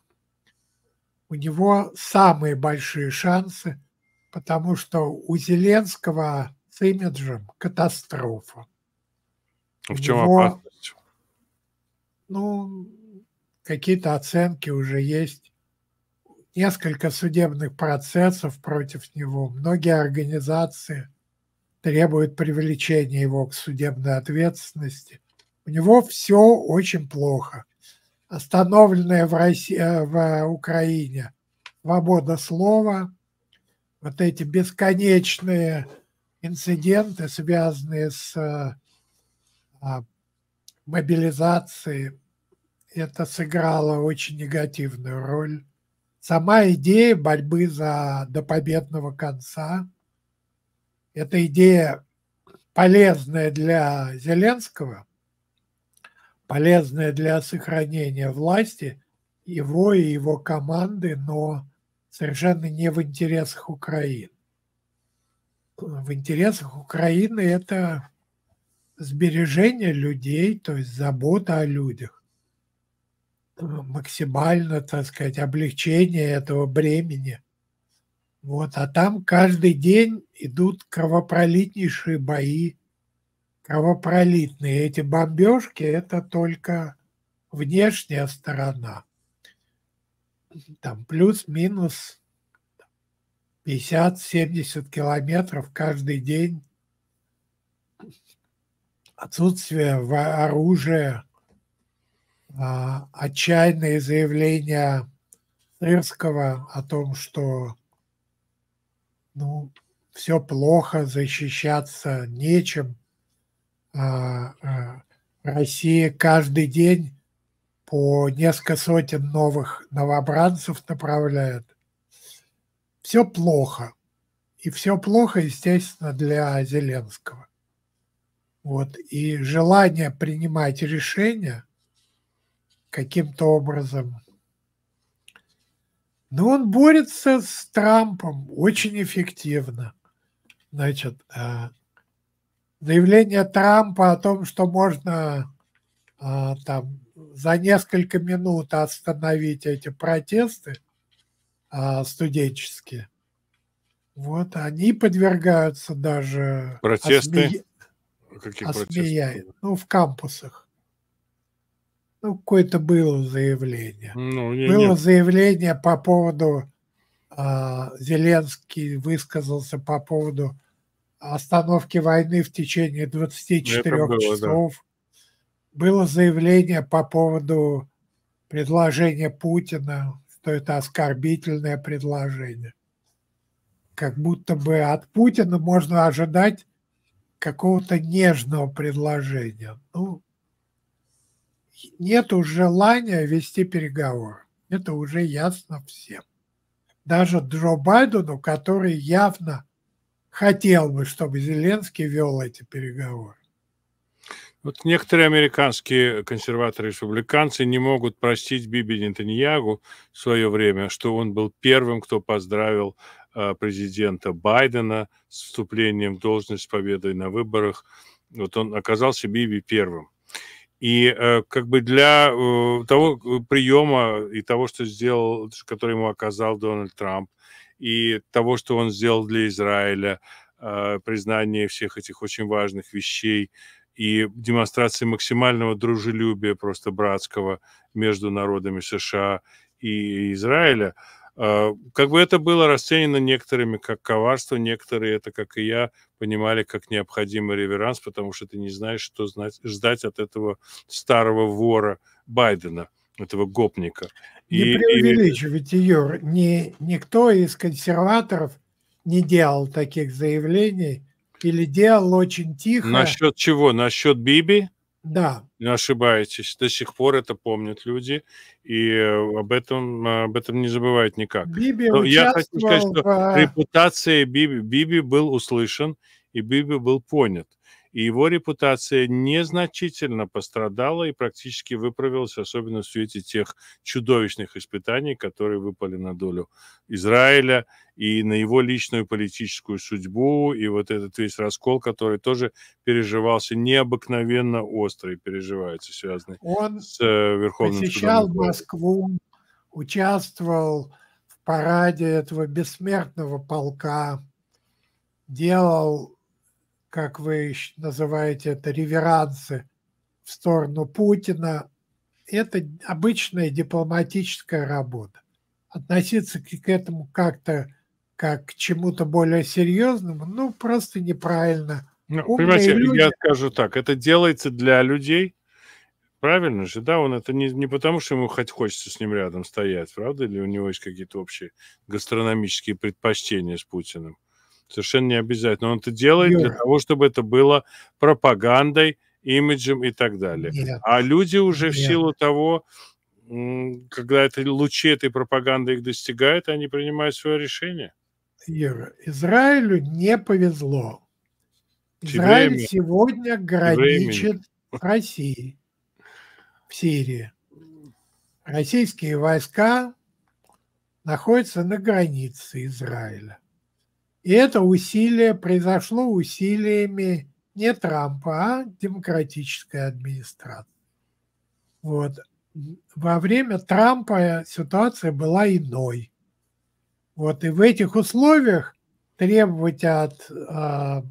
У него самые большие шансы, потому что у Зеленского с имиджем катастрофа. В чем него... опасность? ну, какие-то оценки уже есть. Несколько судебных процессов против него. Многие организации требуют привлечения его к судебной ответственности. У него все очень плохо. Остановленная в, России, э, в Украине свобода слова, вот эти бесконечные инциденты, связанные с э, мобилизации это сыграло очень негативную роль. Сама идея борьбы за до победного конца, это идея полезная для Зеленского, полезная для сохранения власти его и его команды, но совершенно не в интересах Украины. В интересах Украины это сбережение людей, то есть забота о людях, максимально, так сказать, облегчение этого бремени. Вот, а там каждый день идут кровопролитнейшие бои, кровопролитные. Эти бомбежки – это только внешняя сторона. Там плюс-минус 50-70 километров каждый день отсутствие оружия, а, отчаянные заявления Сырского о том, что ну, все плохо, защищаться нечем. А, а, Россия каждый день по несколько сотен новых новобранцев направляет. Все плохо. И все плохо, естественно, для Зеленского. Вот, и желание принимать решения каким-то образом. Но он борется с Трампом очень эффективно. Значит, э, заявление Трампа о том, что можно э, там за несколько минут остановить эти протесты э, студенческие. Вот они подвергаются даже протесты. Осме... Каких осмеяет. А ну, в кампусах. Ну, какое-то было заявление. Ну, не, было нет. заявление по поводу... А, Зеленский высказался по поводу остановки войны в течение 24 Это было, часов. Да. Было заявление по поводу предложения Путина, что это оскорбительное предложение. Как будто бы от Путина можно ожидать какого-то нежного предложения. Ну, нет желания вести переговоры. Это уже ясно всем. Даже Джо Байдену, который явно хотел бы, чтобы Зеленский вел эти переговоры. Вот некоторые американские консерваторы-республиканцы не могут простить Биби Нетаньягу в свое время, что он был первым, кто поздравил Э, президента Байдена с вступлением в должность победой на выборах. Вот он оказался Биби первым. И э, как бы для э, того приема и того, что сделал, который ему оказал Дональд Трамп, и того, что он сделал для Израиля, признание всех этих очень важных вещей и демонстрации максимального дружелюбия, просто братского между народами США и Израиля – а, как бы это было расценено некоторыми как коварство, некоторые это, как и я, понимали как необходимый реверанс, потому что ты не знаешь, что знать, ждать от этого старого вора Байдена, этого гопника. Не и, преувеличивайте, и... Юр, ни, никто из консерваторов не делал таких заявлений или делал очень тихо. Насчет чего? Насчет Биби? Да. Не ошибаетесь. До сих пор это помнят люди, и э, об этом, э, об этом не забывают никак. Биби Но ну, я хочу сказать, что в... Э, репутация Биби, Биби был услышан, и Биби был понят и его репутация незначительно пострадала и практически выправилась, особенно в свете тех чудовищных испытаний, которые выпали на долю Израиля и на его личную политическую судьбу, и вот этот весь раскол, который тоже переживался необыкновенно остро и переживается, связанный Он с э, Верховным посещал судом. Москву, участвовал в параде этого бессмертного полка, делал как вы называете это, реверансы в сторону Путина. Это обычная дипломатическая работа. Относиться к этому как-то как к чему-то более серьезному, ну, просто неправильно. Ну, Умные понимаете, люди... я скажу так, это делается для людей, правильно же, да, он это не, не потому, что ему хоть хочется с ним рядом стоять, правда, или у него есть какие-то общие гастрономические предпочтения с Путиным. Совершенно не обязательно. Он это делает Юра. для того, чтобы это было пропагандой, имиджем и так далее. Нет. А люди уже Нет. в силу того, когда это лучи этой пропаганды их достигают, они принимают свое решение. Юра, Израилю не повезло. Израиль Время. сегодня граничит с Россией в Сирии. Российские войска находятся на границе Израиля. И это усилие произошло усилиями не Трампа, а демократической администрации. Вот. Во время Трампа ситуация была иной. Вот. И в этих условиях требовать от э,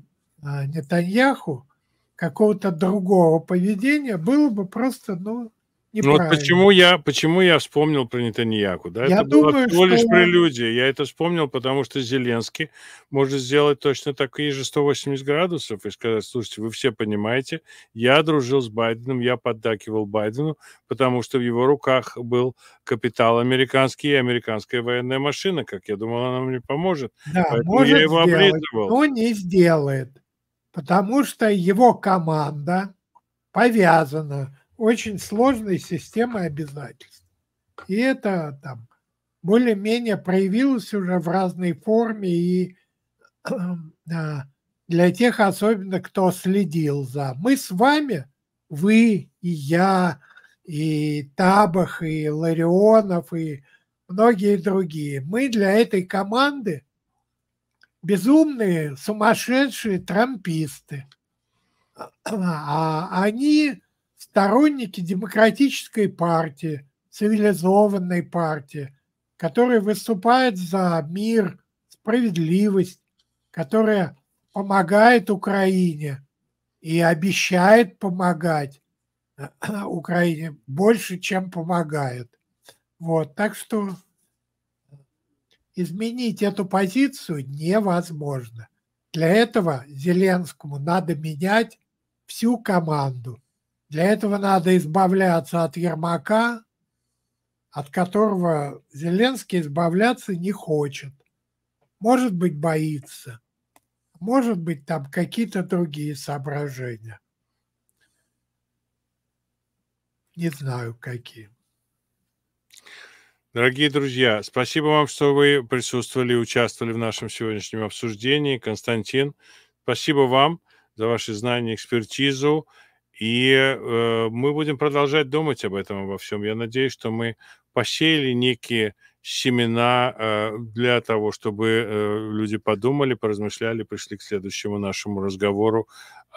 Нетаньяху какого-то другого поведения было бы просто ну, неправильно. Ну, вот почему я, почему я вспомнил про Нетаньяку, да? Я это думаю, была всего лишь что... прелюдия. Я это вспомнил, потому что Зеленский может сделать точно такие же 180 градусов и сказать, слушайте, вы все понимаете, я дружил с Байденом, я поддакивал Байдену, потому что в его руках был капитал американский и американская военная машина, как я думал, она мне поможет. Да, может я его сделать, но не сделает, потому что его команда повязана очень сложной системы обязательств. И это там более-менее проявилось уже в разной форме и для тех особенно, кто следил за. Мы с вами, вы и я, и Табах, и Ларионов, и многие другие. Мы для этой команды безумные, сумасшедшие трамписты. А они сторонники демократической партии, цивилизованной партии, которая выступает за мир, справедливость, которая помогает Украине и обещает помогать э, Украине больше, чем помогает. Вот, так что изменить эту позицию невозможно. Для этого Зеленскому надо менять всю команду – для этого надо избавляться от Ермака, от которого Зеленский избавляться не хочет. Может быть, боится. Может быть, там какие-то другие соображения. Не знаю, какие. Дорогие друзья, спасибо вам, что вы присутствовали и участвовали в нашем сегодняшнем обсуждении. Константин, спасибо вам за ваши знания, экспертизу. И э, мы будем продолжать думать об этом обо всем. Я надеюсь, что мы посеяли некие семена э, для того, чтобы э, люди подумали, поразмышляли, пришли к следующему нашему разговору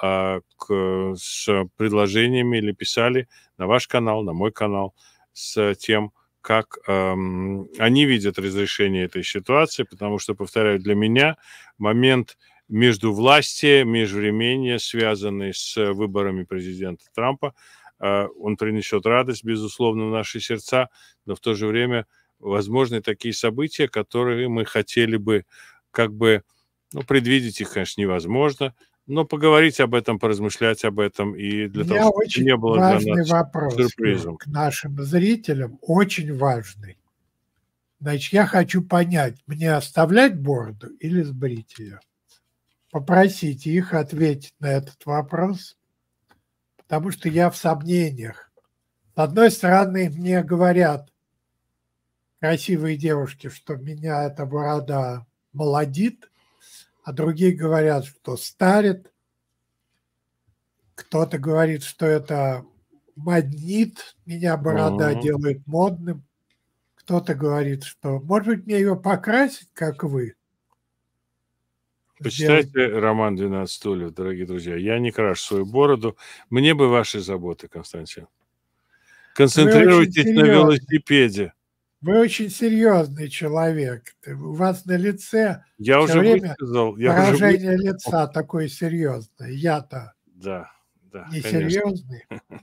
э, к, с предложениями или писали на ваш канал, на мой канал с тем, как эм, они видят разрешение этой ситуации, потому что, повторяю, для меня момент между междувластие, межвременье, связанные с э, выборами президента Трампа. Э, он принесет радость, безусловно, в наши сердца, но в то же время возможны такие события, которые мы хотели бы как бы, ну, предвидеть их, конечно, невозможно, но поговорить об этом, поразмышлять об этом и для Я того, очень чтобы не было важный для нас вопрос сюрпризом. к нашим зрителям, очень важный. Значит, я хочу понять, мне оставлять бороду или сбрить ее? попросить их ответить на этот вопрос, потому что я в сомнениях. С одной стороны, мне говорят красивые девушки, что меня эта борода молодит, а другие говорят, что старит. Кто-то говорит, что это моднит, меня борода mm-hmm. делает модным. Кто-то говорит, что, может быть, мне ее покрасить, как вы – Почитайте сделать. роман «12 стульев», дорогие друзья. Я не крашу свою бороду. Мне бы ваши заботы, Константин. Концентрируйтесь на велосипеде. Вы очень серьезный человек. У вас на лице я уже время высказал. Я выражение уже... лица такое серьезное. Я-то да, да, несерьезный. Конечно.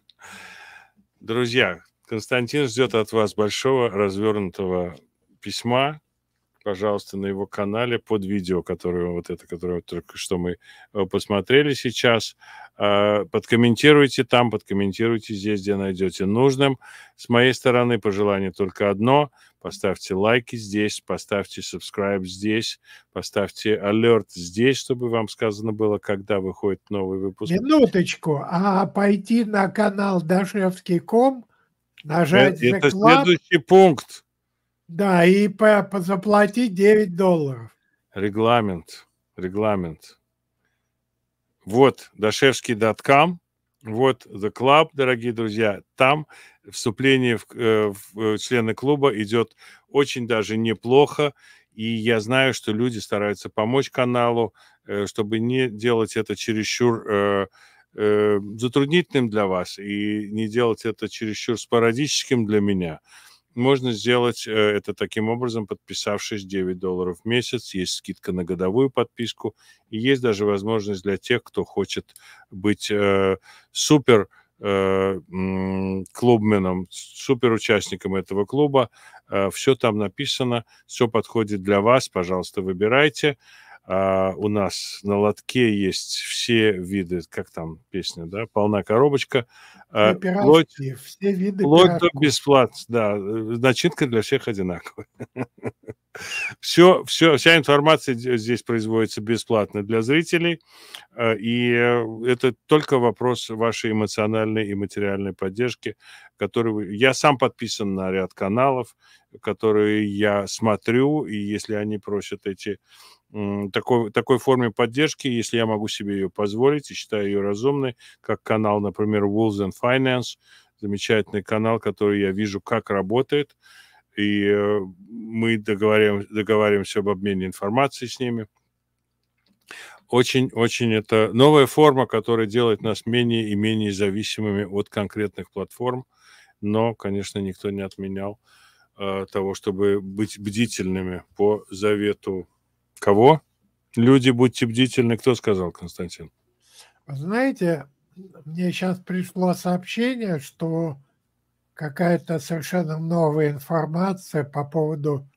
Друзья, Константин ждет от вас большого развернутого письма, пожалуйста, на его канале под видео, которое вот это, которое только что мы э, посмотрели сейчас. А, подкомментируйте там, подкомментируйте здесь, где найдете нужным. С моей стороны пожелание только одно. Поставьте лайки здесь, поставьте subscribe здесь, поставьте алерт здесь, чтобы вам сказано было, когда выходит новый выпуск. Минуточку, а пойти на канал Дашевский ком, нажать э, это, это следующий пункт. Да, и по, по заплати 9 долларов. Регламент, регламент. Вот дашевский.com, вот The Club, дорогие друзья. Там вступление в, э, в э, члены клуба идет очень даже неплохо. И я знаю, что люди стараются помочь каналу, э, чтобы не делать это чересчур затруднительным для вас и не делать это чересчур спорадическим для меня. Можно сделать э, это таким образом, подписавшись 9 долларов в месяц. Есть скидка на годовую подписку. И есть даже возможность для тех, кто хочет быть э, супер э, клубменом, супер участником этого клуба. Э, все там написано, все подходит для вас. Пожалуйста, выбирайте. А, у нас на лотке есть все виды, как там песня, да, полна коробочка. А, все все виды вплоть до бесплатно, да, э, начинка для всех одинаковая. Все, все, вся информация здесь производится бесплатно для зрителей, а, и э, это только вопрос вашей эмоциональной и материальной поддержки, которую я сам подписан на ряд каналов, которые я смотрю, и если они просят эти такой, такой форме поддержки, если я могу себе ее позволить и считаю ее разумной, как канал, например, Wolves and Finance, замечательный канал, который я вижу, как работает, и э, мы договорим, договариваемся об обмене информацией с ними. Очень-очень это новая форма, которая делает нас менее и менее зависимыми от конкретных платформ, но, конечно, никто не отменял э, того, чтобы быть бдительными по завету Кого? Люди, будьте бдительны. Кто сказал, Константин? Знаете, мне сейчас пришло сообщение, что какая-то совершенно новая информация по поводу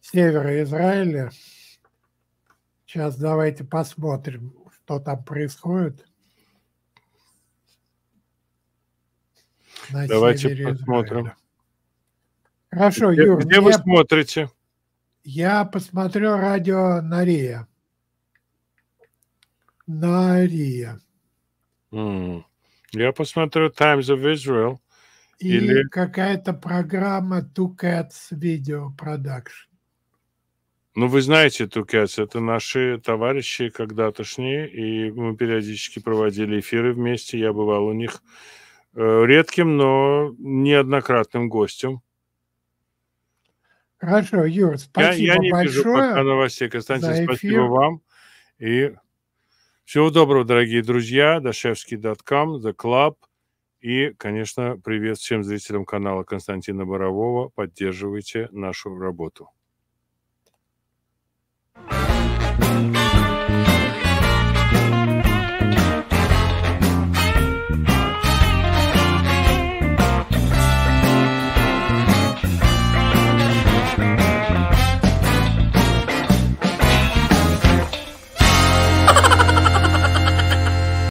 севера Израиля. Сейчас давайте посмотрим, что там происходит. На давайте посмотрим. Израиля. Хорошо, где, Юр. Где мне... вы смотрите? Я посмотрю радио Нария. Нария. Mm. Я посмотрю Times of Israel. И Или... какая-то программа Two Cats Video Production. Ну, вы знаете Two Cats, это наши товарищи когда-тошние, и мы периодически проводили эфиры вместе. Я бывал у них э, редким, но неоднократным гостем. Хорошо, Юр, спасибо я, я не большое. Вижу пока новостей. Константин, за эфир. спасибо вам. И всего доброго, дорогие друзья. Дашевский.com, The Club. И, конечно, привет всем зрителям канала Константина Борового. Поддерживайте нашу работу.